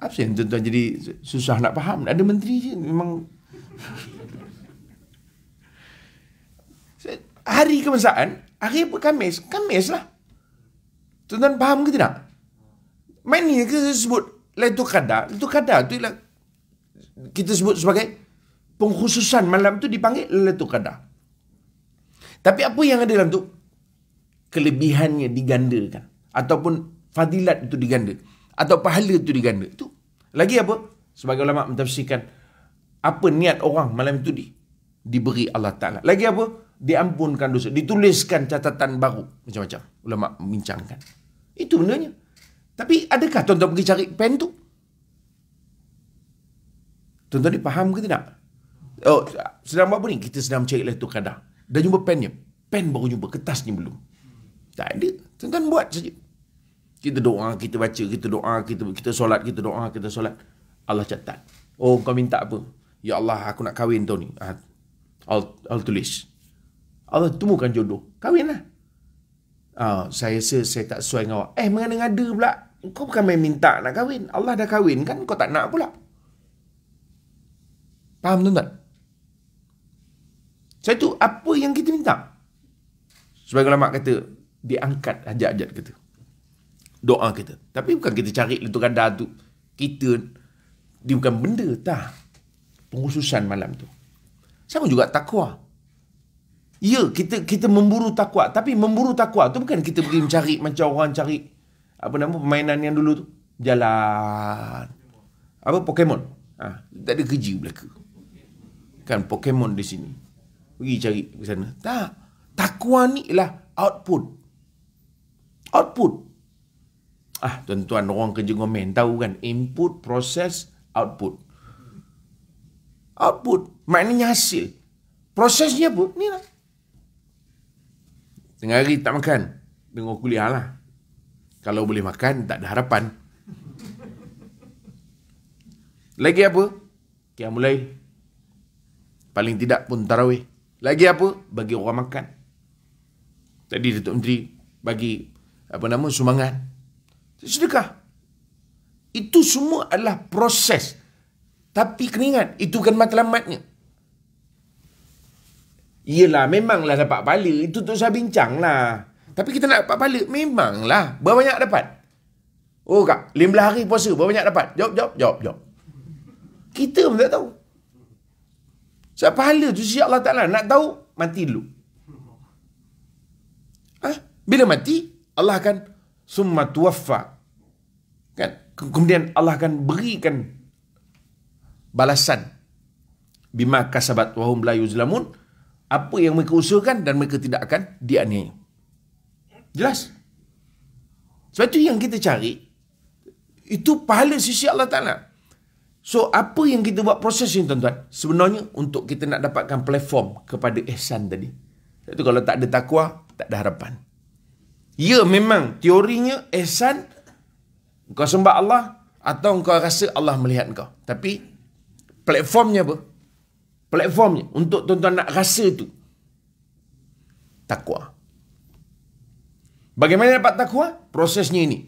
Apa sih yang tuan-tuan jadi susah nak faham? Ada menteri je memang. hari kemasaan hari apa Kamis? Kamis lah. Tuan-tuan faham ke tidak? Main ni kita sebut Laitu Qadda? Laitu Qadda tu ialah kita sebut sebagai pengkhususan malam tu dipanggil Laitu Qadda. Tapi apa yang ada dalam tu? Kelebihannya digandakan ataupun fadilat itu diganda atau pahala itu diganda itu lagi apa sebagai ulama mentafsirkan apa niat orang malam itu di diberi Allah Taala lagi apa diampunkan dosa dituliskan catatan baru macam-macam ulama membincangkan itu benarnya tapi adakah tuan-tuan pergi cari pen tu tuan-tuan faham ke tidak oh sedang buat apa ni kita sedang mencari lah tu kadang dah jumpa pennya pen baru jumpa kertasnya belum tak ada tuan-tuan buat saja kita doa, kita baca, kita doa, kita kita solat, kita doa, kita solat. Allah catat. Oh, kau minta apa? Ya Allah, aku nak kahwin tau ni. Ah, I'll, I'll tulis. Allah temukan jodoh. Kahwin lah. Uh, ah, saya rasa saya tak sesuai dengan awak. Eh, mengada-ngada pula. Kau bukan main minta nak kahwin. Allah dah kahwin kan, kau tak nak pula. Faham tu tak? Saya tu apa yang kita minta? Sebagai ulama kata, diangkat hajat-hajat kita doa kita. Tapi bukan kita cari itu ganda tu. Kita, dia bukan benda, tak. Pengususan malam tu. Sama juga takwa. Ya, kita kita memburu takwa. Tapi memburu takwa tu bukan kita pergi mencari macam orang cari apa nama permainan yang dulu tu. Jalan. Apa? Pokemon. Ah, ha, tak ada kerja belaka. Kan Pokemon di sini. Pergi cari ke sana. Tak. Takwa ni lah output. Output. Ah, tuan-tuan orang kerja ngomen tahu kan input proses output. Output maknanya hasil. Prosesnya apa? Ni lah. Tengah hari tak makan. tengok kuliah lah. Kalau boleh makan, tak ada harapan. Lagi apa? Kita mulai. Paling tidak pun tarawih. Lagi apa? Bagi orang makan. Tadi Datuk Menteri bagi apa nama sumbangan sedekah. Itu semua adalah proses. Tapi kena ingat, itu kan matlamatnya. Yelah, memanglah dapat pahala. Itu tu saya bincang lah. Tapi kita nak dapat pahala, memanglah. Berapa banyak dapat? Oh kak, lima hari puasa, berapa banyak dapat? Jawab, jawab, jawab, jawab. Kita pun tak tahu. Sebab pahala tu si Allah Ta'ala nak tahu, mati dulu. Ha? Bila mati, Allah akan summa tuwaffa kan kemudian Allah akan berikan balasan bima kasabat wa hum la yuzlamun apa yang mereka usahakan dan mereka tidak akan dianiaya jelas sebab itu yang kita cari itu pahala sisi Allah Taala so apa yang kita buat proses ini tuan-tuan sebenarnya untuk kita nak dapatkan platform kepada ihsan tadi itu kalau tak ada takwa tak ada harapan Ya memang teorinya ihsan kau sembah Allah atau kau rasa Allah melihat kau. Tapi platformnya apa? Platformnya untuk tuan-tuan nak rasa tu. Takwa. Bagaimana dapat takwa? Prosesnya ini.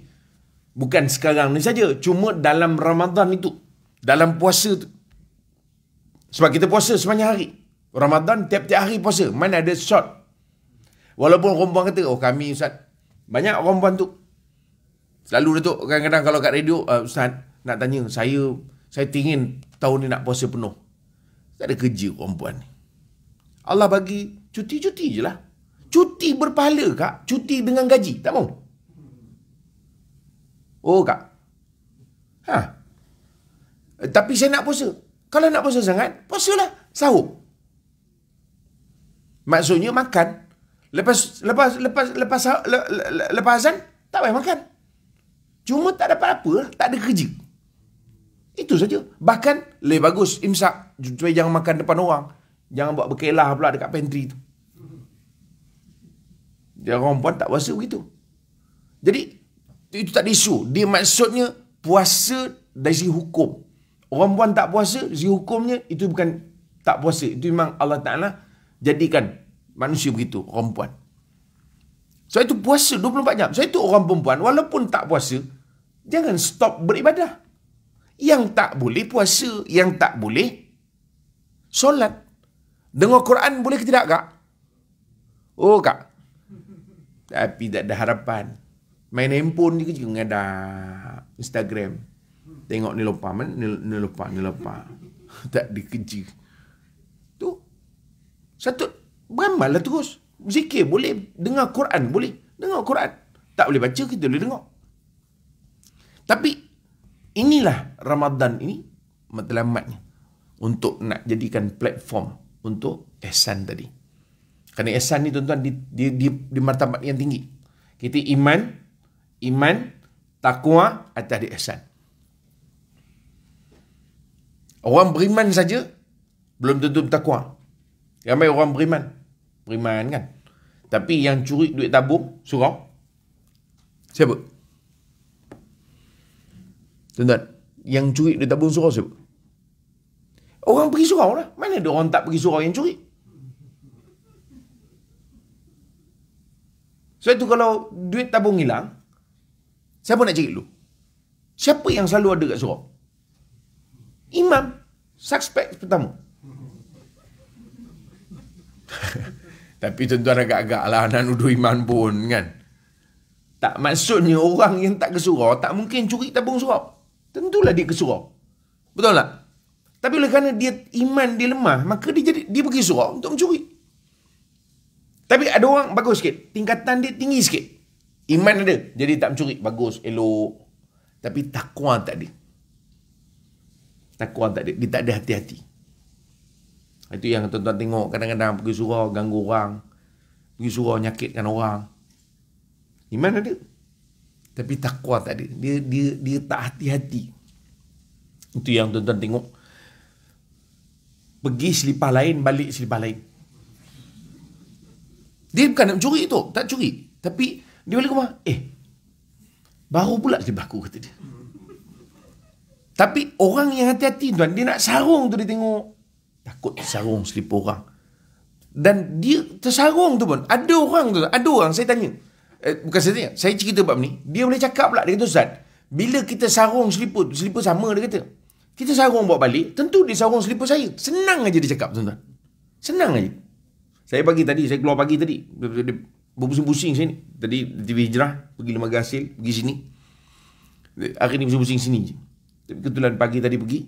Bukan sekarang ni saja, cuma dalam Ramadan itu, dalam puasa tu. Sebab kita puasa sepanjang hari. Ramadan tiap-tiap hari puasa. Mana ada shot. Walaupun rombong kata, oh kami Ustaz, banyak orang perempuan tu Selalu tu Kadang-kadang kalau kat radio uh, Ustaz Nak tanya Saya Saya ingin Tahun ni nak puasa penuh Tak ada kerja perempuan ni Allah bagi Cuti-cuti je lah Cuti berpahala kak Cuti dengan gaji Tak mau Oh kak Ha eh, Tapi saya nak puasa Kalau nak puasa sangat Puasalah Sahur Maksudnya makan Lepas lepas lepas lepas lepas, lepas azan tak payah makan. Cuma tak ada apa, apa lah, tak ada kerja. Itu saja. Bahkan lebih bagus imsak cuma jangan makan depan orang. Jangan buat berkelah pula dekat pantry tu. Dia orang pun tak puasa begitu. Jadi itu tak ada isu. Dia maksudnya puasa dari si hukum. Orang puan tak puasa, si hukumnya itu bukan tak puasa. Itu memang Allah Ta'ala jadikan Manusia begitu, orang perempuan. Sebab itu puasa 24 jam. Sebab itu orang perempuan, walaupun tak puasa, jangan stop beribadah. Yang tak boleh puasa, yang tak boleh solat. Dengar Quran boleh ke tidak, Kak? Oh, Kak. Tapi tak ada harapan. Main handphone je juga ada Instagram. Tengok ni lupa, man. ni, ni lupa, ni lupa. *laughs* tak dikeji. Tu. Satu, Beramallah terus. Zikir boleh. Dengar Quran boleh. Dengar Quran. Tak boleh baca, kita boleh dengar. Tapi, inilah Ramadan ini matlamatnya. Untuk nak jadikan platform untuk ihsan tadi. Kerana ihsan ni tuan-tuan di, di, di, di martabat yang tinggi. Kita iman, iman, takwa atas di ihsan. Orang beriman saja belum tentu bertakwa. Ramai orang beriman. Beriman kan. Tapi yang curi duit tabung, surau. Siapa? Tuan-tuan, yang curi duit tabung surau siapa? Orang pergi surau lah. Mana ada orang tak pergi surau yang curi? Sebab tu kalau duit tabung hilang, siapa nak cari dulu? Siapa yang selalu ada kat surau? Imam. Suspek pertama. *laughs* Tapi tentu tuan agak-agak lah Nak nuduh iman pun kan Tak maksudnya orang yang tak kesurau Tak mungkin curi tabung surau Tentulah dia kesurau Betul tak? Tapi oleh kerana dia iman dia lemah Maka dia jadi dia pergi surau untuk mencuri Tapi ada orang bagus sikit Tingkatan dia tinggi sikit Iman ada Jadi tak mencuri Bagus, elok Tapi takwa tak ada Takwa tak ada Dia tak ada hati-hati itu yang tuan-tuan tengok kadang-kadang pergi surau ganggu orang. Pergi surau nyakitkan orang. Iman ada. Tapi takwa tak ada. Dia, dia, dia tak hati-hati. Itu yang tuan-tuan tengok. Pergi selipah lain, balik selipah lain. Dia bukan nak curi tu. Tak curi. Tapi dia balik rumah. Eh, baru pula dia baku kata dia. Tapi orang yang hati-hati tuan, dia nak sarung tu dia tengok takut tersarung selipu orang dan dia tersarung tu pun ada orang tu ada orang saya tanya eh, bukan saya tanya saya cerita bab ni dia boleh cakap pula dia kata Ustaz bila kita sarung selipar selipar sama dia kata kita sarung bawa balik tentu dia sarung selipar saya senang aja dia cakap tu tuan senang aja saya pagi tadi saya keluar pagi tadi berpusing-pusing sini tadi di TV hijrah pergi lembaga gasil pergi sini hari ni berpusing sini je tapi kebetulan pagi tadi pergi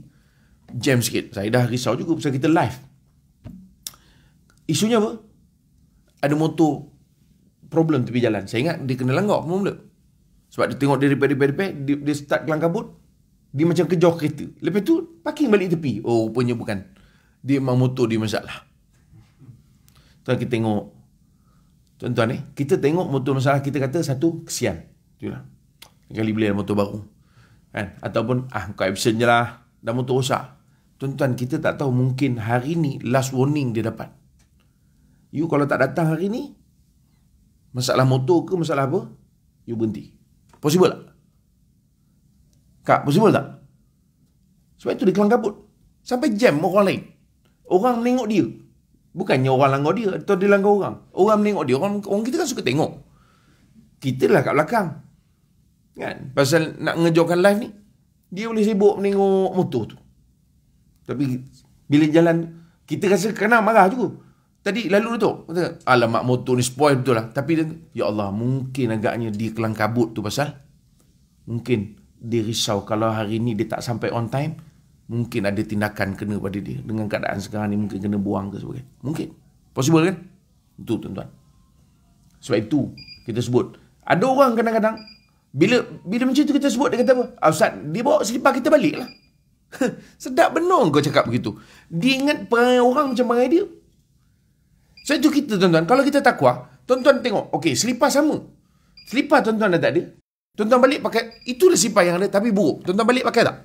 jam sikit. Saya dah risau juga pasal kita live. Isunya apa? Ada motor problem tepi jalan. Saya ingat dia kena langgar pun Sebab dia tengok dia repair-repair-repair, dia, dia start kelang kabut, dia macam kejar kereta. Lepas tu, parking balik tepi. Oh, rupanya bukan. Dia memang motor dia masalah. Tuan kita tengok. Tuan-tuan eh, kita tengok motor masalah kita kata satu, kesian. Itulah. Kali beli motor baru. Kan? Ataupun, ah, kau absent je lah. Dah motor rosak. Tuan-tuan, kita tak tahu mungkin hari ni last warning dia dapat. You kalau tak datang hari ni, masalah motor ke masalah apa, you berhenti. Possible tak? Kak, possible tak? Sebab itu dia kelang Sampai jam orang lain. Orang tengok dia. Bukannya orang langgar dia atau dia langgar orang. Orang tengok dia. Orang, orang kita kan suka tengok. Kita lah kat belakang. Kan? Pasal nak ngejokkan live ni, dia boleh sibuk menengok motor tu. Tapi bila jalan kita rasa kena marah juga. Tadi lalu tu, kata, alamak motor ni spoil betul lah. Tapi dia, ya Allah, mungkin agaknya dia kelang kabut tu pasal. Mungkin dia risau kalau hari ni dia tak sampai on time. Mungkin ada tindakan kena pada dia. Dengan keadaan sekarang ni mungkin kena buang ke sebagainya. Mungkin. Possible kan? Itu tuan-tuan. Sebab itu kita sebut. Ada orang kadang-kadang, bila bila macam tu kita sebut, dia kata apa? Ah, Ustaz, dia bawa selipar kita balik lah. *laughs* Sedap benung kau cakap begitu. Dia ingat perangai orang macam perangai dia. Sebab so, itu kita tuan-tuan. Kalau kita takwa, tuan-tuan tengok. okay, selipar sama. Selipar tuan-tuan dah tak ada. Tuan-tuan balik pakai. itu Itulah selipar yang ada tapi buruk. Tuan-tuan balik pakai tak?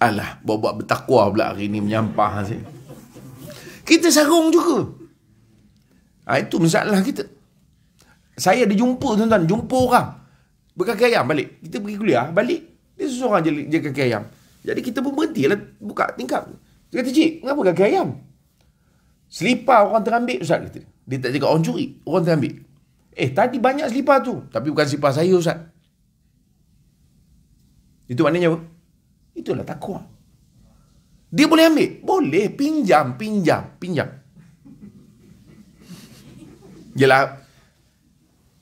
Alah, buat-buat bertakwa pula hari ni menyampah. Sih. Kita sarung juga. Ha, itu masalah kita. Saya ada jumpa tuan-tuan. Jumpa orang. Berkaki ayam balik. Kita pergi kuliah, balik. Dia seorang je, je kaki ayam. Jadi kita pun berhentilah buka tingkap. Dia kata, cik, kenapa kaki ayam? Selipar orang terambil, Ustaz. Kata. Dia tak cakap orang curi, orang terambil. Eh, tadi banyak selipar tu. Tapi bukan selipar saya, Ustaz. Itu maknanya apa? Itulah takwa. Dia boleh ambil? Boleh, pinjam, pinjam, pinjam. Yelah.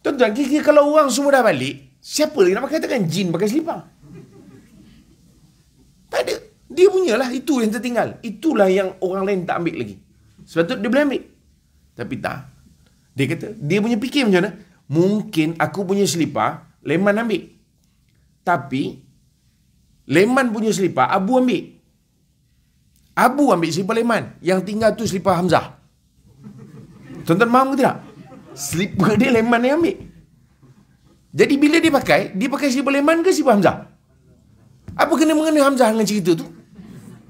Tuan-tuan, kalau orang semua dah balik, siapa lagi nak pakai tangan? Jin pakai selipar. Tak ada. Dia punyalah itu yang tertinggal. Itulah yang orang lain tak ambil lagi. Sebab tu dia boleh ambil. Tapi tak. Dia kata, dia punya fikir macam mana? Mungkin aku punya selipar, Leman ambil. Tapi, Leman punya selipar, Abu ambil. Abu ambil selipar Leman. Yang tinggal tu selipar Hamzah. tuan mahu ke tidak? Selipar dia Leman yang ambil. Jadi bila dia pakai, dia pakai selipar Leman ke selipar Hamzah? Apa kena mengenai Hamzah dengan cerita tu?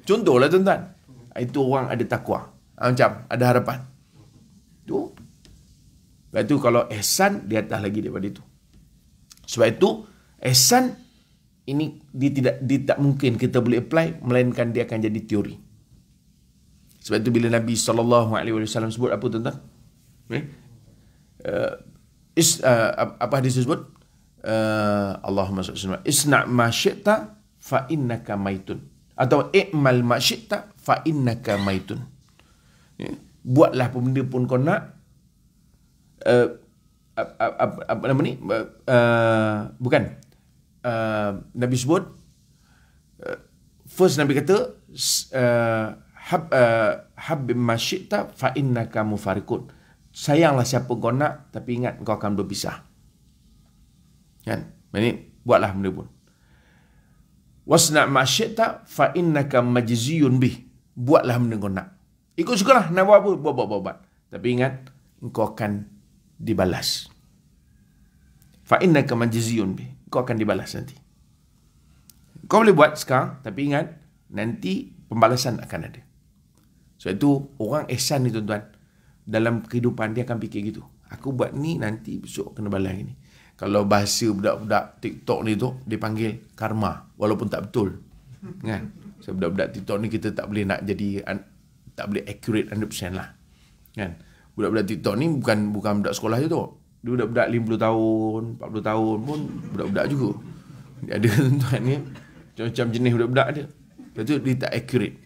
Contohlah tuan-tuan. Itu orang ada takwa. Ah, macam ada harapan. Tu. Sebab itu kalau ihsan di atas lagi daripada itu. Sebab itu ihsan ini dia tidak dia tak mungkin kita boleh apply melainkan dia akan jadi teori. Sebab itu bila Nabi saw sebut apa tuan-tuan? Eh? Uh, uh, apa hadis sebut Uh, eh, Allahumma sallallahu Isna' ma syi'ta fa innaka maitun atau i'mal ma syi'ta fa innaka maitun ya buatlah apa benda pun kau nak uh, eh, apa, apa, apa nama ni uh, bukan uh, nabi sebut uh, first nabi kata uh, hab uh, hab ma syi'ta fa innaka mufariqun sayanglah siapa kau nak tapi ingat kau akan berpisah kan ini buatlah benda pun Wasna masyita fa innaka majziyun bih. Buatlah benda kau nak. Ikut suka lah. Nak buat apa? Buat, buat, buat, buat. Tapi ingat, engkau akan dibalas. Fa innaka majziyun bih. Kau akan dibalas nanti. Kau boleh buat sekarang, tapi ingat, nanti pembalasan akan ada. Sebab itu, orang ihsan ni tuan-tuan, dalam kehidupan dia akan fikir gitu. Aku buat ni, nanti besok kena balas ni kalau bahasa budak-budak TikTok ni tu dipanggil karma walaupun tak betul kan sebab so, budak-budak TikTok ni kita tak boleh nak jadi tak boleh accurate 100% lah kan budak-budak TikTok ni bukan bukan budak sekolah je tu dia budak-budak 50 tahun 40 tahun pun budak-budak juga dia ada *laughs* tuan ni macam-macam jenis budak-budak dia lepas tu dia tak accurate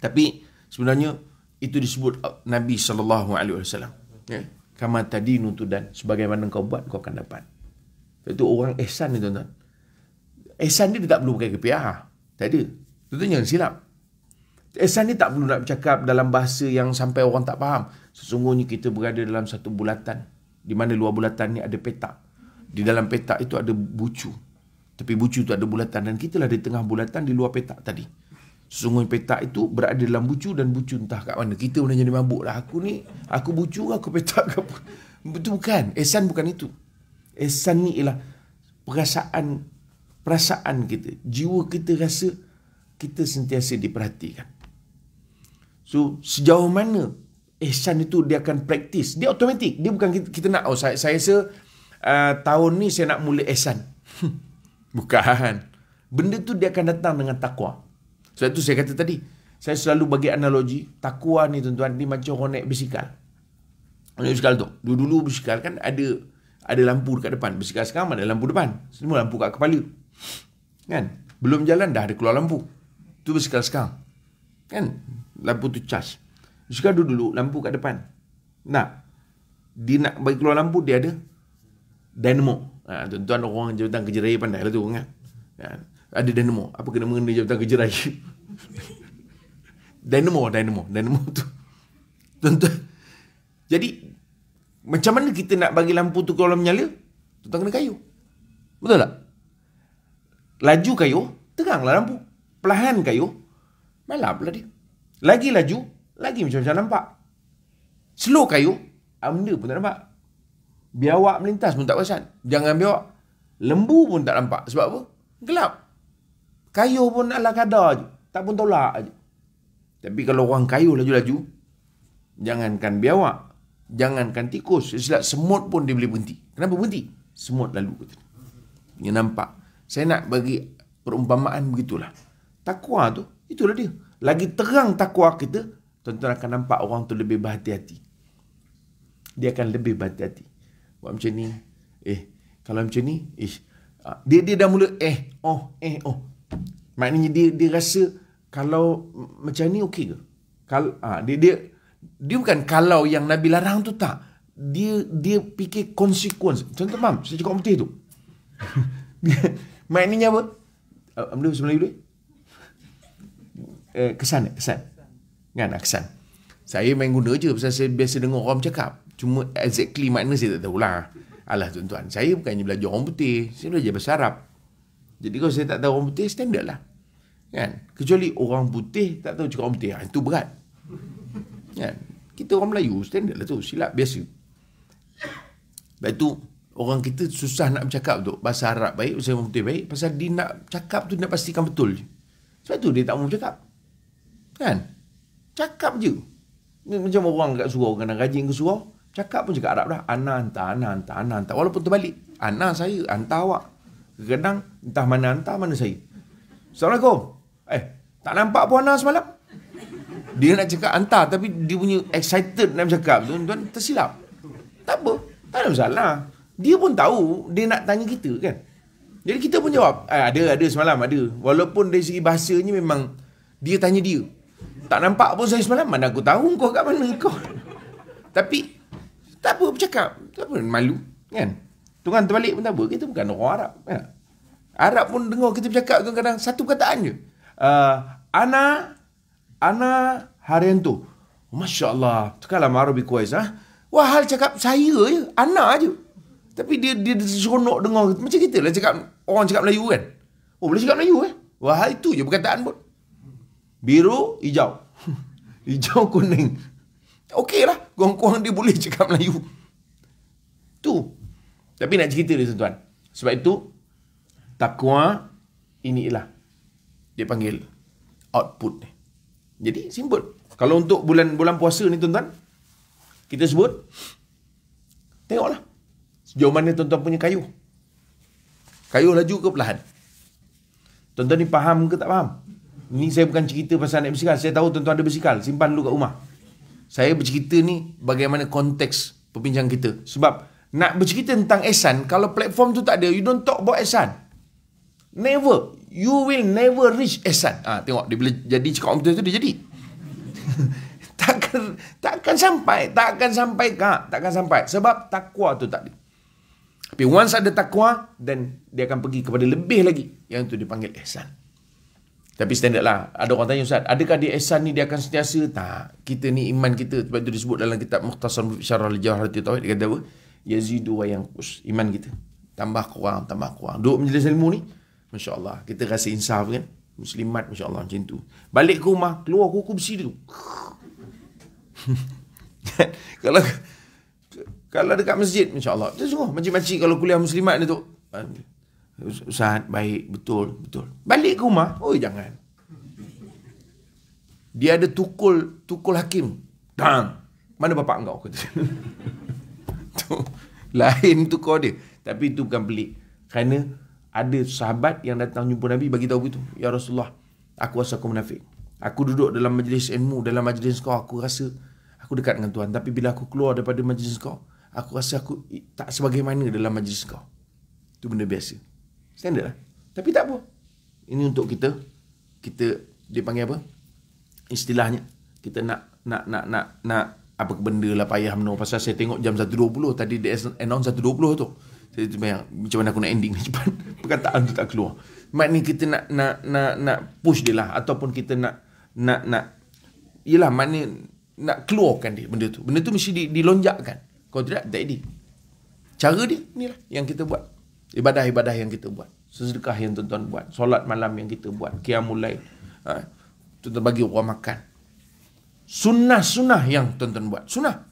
tapi sebenarnya itu disebut Nabi sallallahu alaihi wasallam ya kama tadi nutudan sebagaimana engkau buat engkau akan dapat itu orang ihsan ni tuan-tuan ihsan dia, dia tak perlu pakai kepiah tak ada tuan-tuan jangan silap ihsan ni tak perlu nak bercakap dalam bahasa yang sampai orang tak faham sesungguhnya kita berada dalam satu bulatan di mana luar bulatan ni ada petak di dalam petak itu ada bucu tapi bucu itu ada bulatan dan kita lah di tengah bulatan di luar petak tadi Sungai petak itu berada dalam bucu dan bucu entah kat mana. Kita pun jadi mabuk lah. Aku ni, aku bucu lah aku petak ke apa? Itu bukan. Ihsan bukan itu. Ihsan ni ialah perasaan perasaan kita. Jiwa kita rasa kita sentiasa diperhatikan. So, sejauh mana ihsan itu dia akan praktis. Dia otomatik. Dia bukan kita, kita nak. Oh, saya, saya rasa uh, tahun ni saya nak mula ihsan. *laughs* bukan. Benda tu dia akan datang dengan takwa. Sebab tu saya kata tadi, saya selalu bagi analogi, takwa ni tuan-tuan, ni macam orang naik bisikal. Naik bisikal tu. Dulu-dulu bisikal kan ada ada lampu dekat depan. Bisikal sekarang ada lampu depan. Semua lampu kat kepala. Kan? Belum jalan dah ada keluar lampu. Tu bisikal sekarang. Kan? Lampu tu cas. Bisikal dulu-dulu lampu kat depan. Nak. Dia nak bagi keluar lampu, dia ada dynamo. Ha, tuan-tuan orang jabatan kerja raya pandai lah tu. Kan? Kan? ada dynamo apa kena mengenai dia tentang kerja raya dynamo dynamo dynamo tu tentu jadi macam mana kita nak bagi lampu tu kalau menyala tentang kena kayu betul tak laju kayu teranglah lampu perlahan kayu malap lah dia lagi laju lagi macam-macam nampak slow kayu benda pun tak nampak biawak melintas pun tak perasan jangan biawak lembu pun tak nampak sebab apa gelap Kayu pun ala kada je. Tak pun tolak je. Tapi kalau orang kayu laju-laju, jangankan biawak, jangankan tikus, silap semut pun dia boleh berhenti. Kenapa berhenti? Semut lalu. Dia nampak. Saya nak bagi perumpamaan begitulah. Takwa tu, itulah dia. Lagi terang takwa kita, tuan-tuan akan nampak orang tu lebih berhati-hati. Dia akan lebih berhati-hati. Buat macam ni, eh, kalau macam ni, eh, dia dia dah mula eh, oh, eh, oh. Maknanya dia dia rasa kalau macam ni okey ke? Kalau ah, ha, dia dia dia bukan kalau yang Nabi larang tu tak. Dia dia fikir konsekuens. Contoh mam, saya cakap betul tu. *laughs* maknanya apa? Ah, ambil semula sebelah dulu. Eh, kesan, eh, kesan. Kan, ah, kesan. Saya main guna je pasal saya biasa dengar orang cakap. Cuma exactly makna saya tak tahulah. Alah tuan-tuan, saya bukannya belajar orang putih. Saya belajar bahasa Arab. Jadi kalau saya tak tahu orang putih, standard lah. Kan? Kecuali orang putih tak tahu cakap orang putih. Ha, itu berat. Kan? Kita orang Melayu, standard lah tu. Silap biasa. Lepas tu, orang kita susah nak bercakap tu. Bahasa Arab baik, bahasa orang putih baik. Pasal dia nak cakap tu, nak pastikan betul je. Sebab tu dia tak mahu cakap. Kan? Cakap je. Macam orang kat surau, kena rajin ke surau. Cakap pun cakap Arab dah. Ana hantar, Ana hantar, Ana hantar. Walaupun terbalik. Ana saya, hantar awak renang entah mana entah mana saya. Assalamualaikum. Eh, tak nampak Puan Ana semalam? Dia nak cakap hantar tapi dia punya excited nak cakap. Tuan-tuan tersilap. Tak apa. Tak ada masalah. Dia pun tahu dia nak tanya kita kan. Jadi kita pun jawab, eh, ada, ada semalam, ada. Walaupun dari segi bahasanya memang dia tanya dia. Tak nampak pun saya semalam, mana aku tahu kau kat mana kau. tapi, tak apa, bercakap. Tak apa, malu. Kan? Tuan terbalik pun tak apa. Kita bukan orang Arab. Ya. Arab pun dengar kita bercakap kadang-kadang satu kataan je. Uh, ana, Ana Haryanto. Masya Allah. Tukarlah Marobi Kuwais. Ha? Wah, hal cakap saya je. Ana je. Tapi dia dia, dia seronok dengar. Macam kita lah cakap, orang cakap Melayu kan. Oh, boleh cakap Melayu eh. Wah, hal itu je perkataan pun. Biru, hijau. *laughs* hijau, kuning. Okey lah. Kurang-kurang dia boleh cakap Melayu. Tu, tapi nak cerita dia tuan-tuan. Sebab itu, takwa inilah dia panggil output. Jadi, simbol. Kalau untuk bulan bulan puasa ni tuan-tuan, kita sebut, tengoklah. Sejauh mana tuan-tuan punya kayu. Kayu laju ke perlahan? Tuan-tuan ni faham ke tak faham? Ni saya bukan cerita pasal naik bersikal. Saya tahu tuan-tuan ada bersikal. Simpan dulu kat rumah. Saya bercerita ni bagaimana konteks perbincangan kita. Sebab nak bercerita tentang ihsan kalau platform tu tak ada you don't talk about ihsan never you will never reach ihsan ah ha, tengok dia bila jadi cakap orang betul tu dia jadi *laughs* takkan takkan sampai takkan sampai kak takkan sampai sebab takwa tu tak ada tapi once ada takwa then dia akan pergi kepada lebih lagi yang tu dipanggil ihsan tapi standard lah. Ada orang tanya Ustaz, adakah dia ihsan ni dia akan sentiasa? Tak. Kita ni iman kita. Sebab itu disebut dalam kitab Muqtasar Syarah Al-Jawah Rati Tawid. Dia kata apa? yazidu wa yanqus iman kita tambah kurang tambah kurang duduk majlis ilmu ni masya-Allah kita rasa insaf kan muslimat masya-Allah macam tu balik ke rumah keluar kuku besi tu kalau kalau dekat masjid masya-Allah tu suruh macam-macam kalau kuliah muslimat ni tu Ustaz baik betul betul balik ke rumah oi jangan dia ada tukul tukul hakim dang mana bapak engkau kata *laughs* *laughs* lain tu kau dia tapi itu bukan pelik kerana ada sahabat yang datang jumpa Nabi bagi tahu begitu ya Rasulullah aku rasa aku munafik aku duduk dalam majlis ilmu dalam majlis kau aku rasa aku dekat dengan Tuhan tapi bila aku keluar daripada majlis kau aku rasa aku tak sebagaimana dalam majlis kau itu benda biasa standard lah tapi tak apa ini untuk kita kita dipanggil apa istilahnya kita nak nak nak nak nak apa benda lah payah menu pasal saya tengok jam 1.20 tadi dia announce 1.20 tu saya tu macam mana aku nak ending ni *laughs* cepat perkataan tu tak keluar mak ni kita nak nak nak nak push dia lah ataupun kita nak nak nak yalah mak ni nak keluarkan dia benda tu benda tu mesti di, dilonjakkan kau tidak tak edit cara dia ni lah yang kita buat ibadah-ibadah yang kita buat sedekah yang tuan-tuan buat solat malam yang kita buat kiamulai ha, tuan-tuan bagi orang makan sunnah-sunnah yang tuan-tuan buat. Sunnah.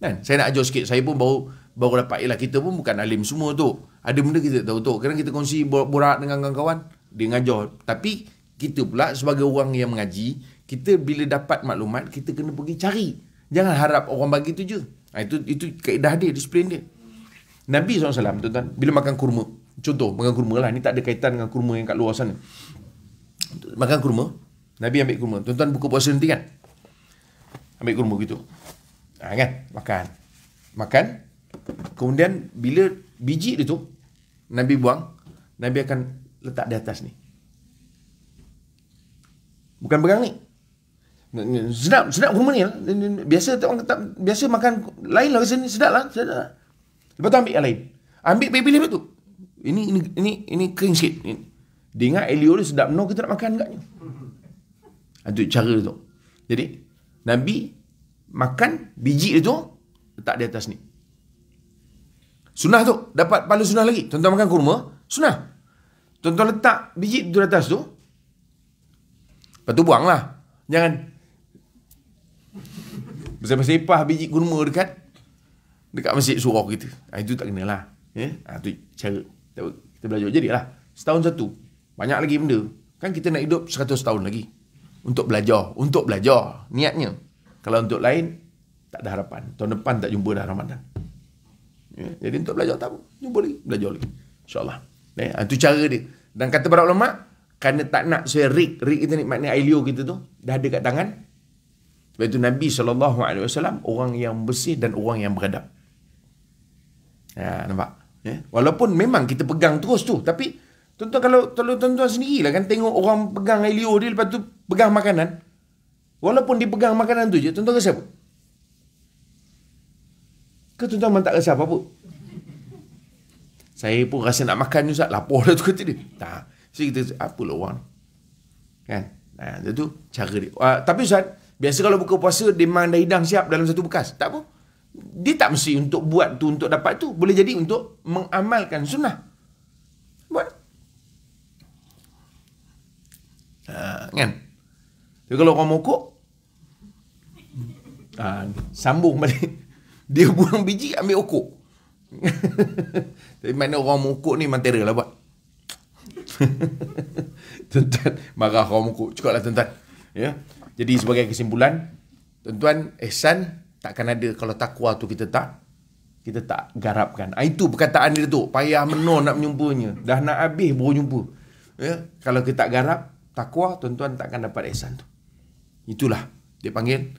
Kan? Saya nak ajar sikit. Saya pun baru baru dapat ialah kita pun bukan alim semua tu. Ada benda kita tahu tu. Kadang kita kongsi borak-borak dengan kawan-kawan. Dia ngajar. Tapi kita pula sebagai orang yang mengaji. Kita bila dapat maklumat, kita kena pergi cari. Jangan harap orang bagi tu je. Ha, itu itu kaedah dia, disiplin dia. Nabi SAW, tuan-tuan, bila makan kurma. Contoh, makan kurma lah. Ini tak ada kaitan dengan kurma yang kat luar sana. Makan kurma. Nabi ambil kurma. Tuan-tuan buka puasa nanti kan? ambil kurma gitu. Ha, kan? Makan. Makan. Kemudian bila biji dia tu Nabi buang, Nabi akan letak di atas ni. Bukan pegang ni. Sedap, sedap kurma ni lah. Biasa orang tak, biasa makan lain lah rasa ni. Sedap lah, sedap lah. Lepas tu ambil yang lain. Ambil pilih-pilih tu. Ini, ini, ini, ini kering sikit. Ini. Dia Elio ni sedap no kita nak makan agaknya. Itu cara tu. Jadi, Nabi makan biji dia tu letak di atas ni. Sunnah tu. Dapat pahala sunnah lagi. Tonton makan kurma, sunnah. Tonton letak biji di atas tu. Lepas tu buang lah. Jangan. Bersepah-sepah biji kurma dekat dekat masjid surau gitu. Ha, ah, itu tak kenalah. Ya? Ha, ah, itu cara. Kita belajar jadilah. Setahun satu. Banyak lagi benda. Kan kita nak hidup 100 tahun lagi untuk belajar, untuk belajar niatnya. Kalau untuk lain tak ada harapan. Tahun depan tak jumpa dah Ramadan. Ya, jadi untuk belajar tak apa. Jumpa lagi, belajar lagi. insya Eh, itu ha, cara dia. Dan kata para ulama, kerana tak nak saya rig, rig itu ni maknanya ilio kita tu dah ada kat tangan. Sebab itu Nabi saw, orang yang bersih dan orang yang beradab. ya, nampak? Ya? Walaupun memang kita pegang terus tu, tapi Tuan-tuan kalau tuan-tuan sendirilah kan tengok orang pegang ailio dia lepas tu pegang makanan walaupun dipegang makanan tu je tuan-tuan rasa apa? ke tuan-tuan memang tak rasa apa-apa? saya pun rasa nak makan ni Ustaz lapor lah tu kata dia tak so kita apa lah orang kan nah, ha, itu cara dia uh, tapi Ustaz biasa kalau buka puasa demand dah hidang siap dalam satu bekas tak apa dia tak mesti untuk buat tu untuk dapat tu boleh jadi untuk mengamalkan sunnah buat Uh, kan tapi kalau orang mokok ha, Sambung balik *laughs* Dia buang biji ambil okok *laughs* Tapi mana orang mokok ni mantera lah buat *laughs* Tuan-tuan marah orang mokok Cukup lah tuan ya? Jadi sebagai kesimpulan Tuan-tuan ihsan takkan ada Kalau takwa tu kita tak kita tak garapkan. Ah, itu perkataan dia tu. Payah menor nak menyumpanya. Dah nak habis baru jumpa. Ya? Kalau kita tak garap, takwa, tuan-tuan takkan dapat ihsan tu. Itulah dia panggil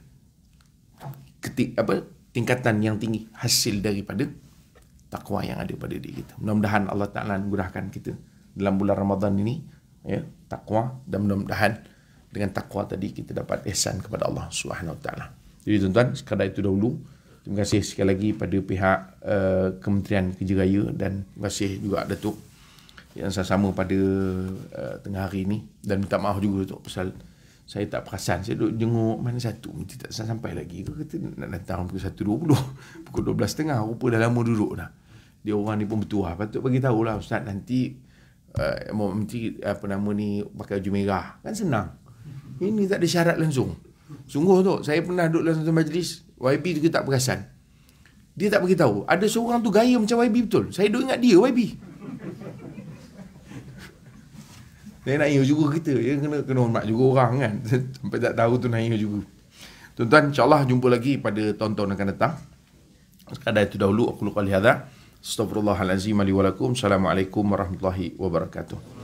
ketik apa tingkatan yang tinggi hasil daripada takwa yang ada pada diri kita. Mudah-mudahan Allah Taala gurahkan kita dalam bulan Ramadan ini ya takwa dan mudah-mudahan dengan takwa tadi kita dapat ihsan kepada Allah Subhanahu Wa Taala. Jadi tuan-tuan, sekadar itu dahulu. Terima kasih sekali lagi pada pihak uh, Kementerian Kerja Raya dan terima kasih juga Datuk yang sama-sama pada uh, tengah hari ini dan minta maaf juga Datuk pasal saya tak perasan saya duduk jenguk mana satu mesti tak sampai lagi ke kata nak datang pukul 1.20 *laughs* pukul 12.30 rupa dah lama duduk dah dia orang ni pun bertuah patut bagi tahu lah ustaz nanti uh, mesti apa nama ni pakai baju merah kan senang ini tak ada syarat langsung sungguh tu saya pernah duduk dalam satu majlis YB juga tak perasan dia tak bagi tahu ada seorang tu gaya macam YB betul saya duduk ingat dia YB dia naik juga kita ya kena kena hormat juga orang kan. *laughs* Sampai tak tahu tu naik juga. Tuan-tuan insyaallah jumpa lagi pada tahun-tahun akan datang. Sekadar itu dahulu aku lupa lihat dah. Astagfirullahalazim wa lakum. Assalamualaikum warahmatullahi wabarakatuh.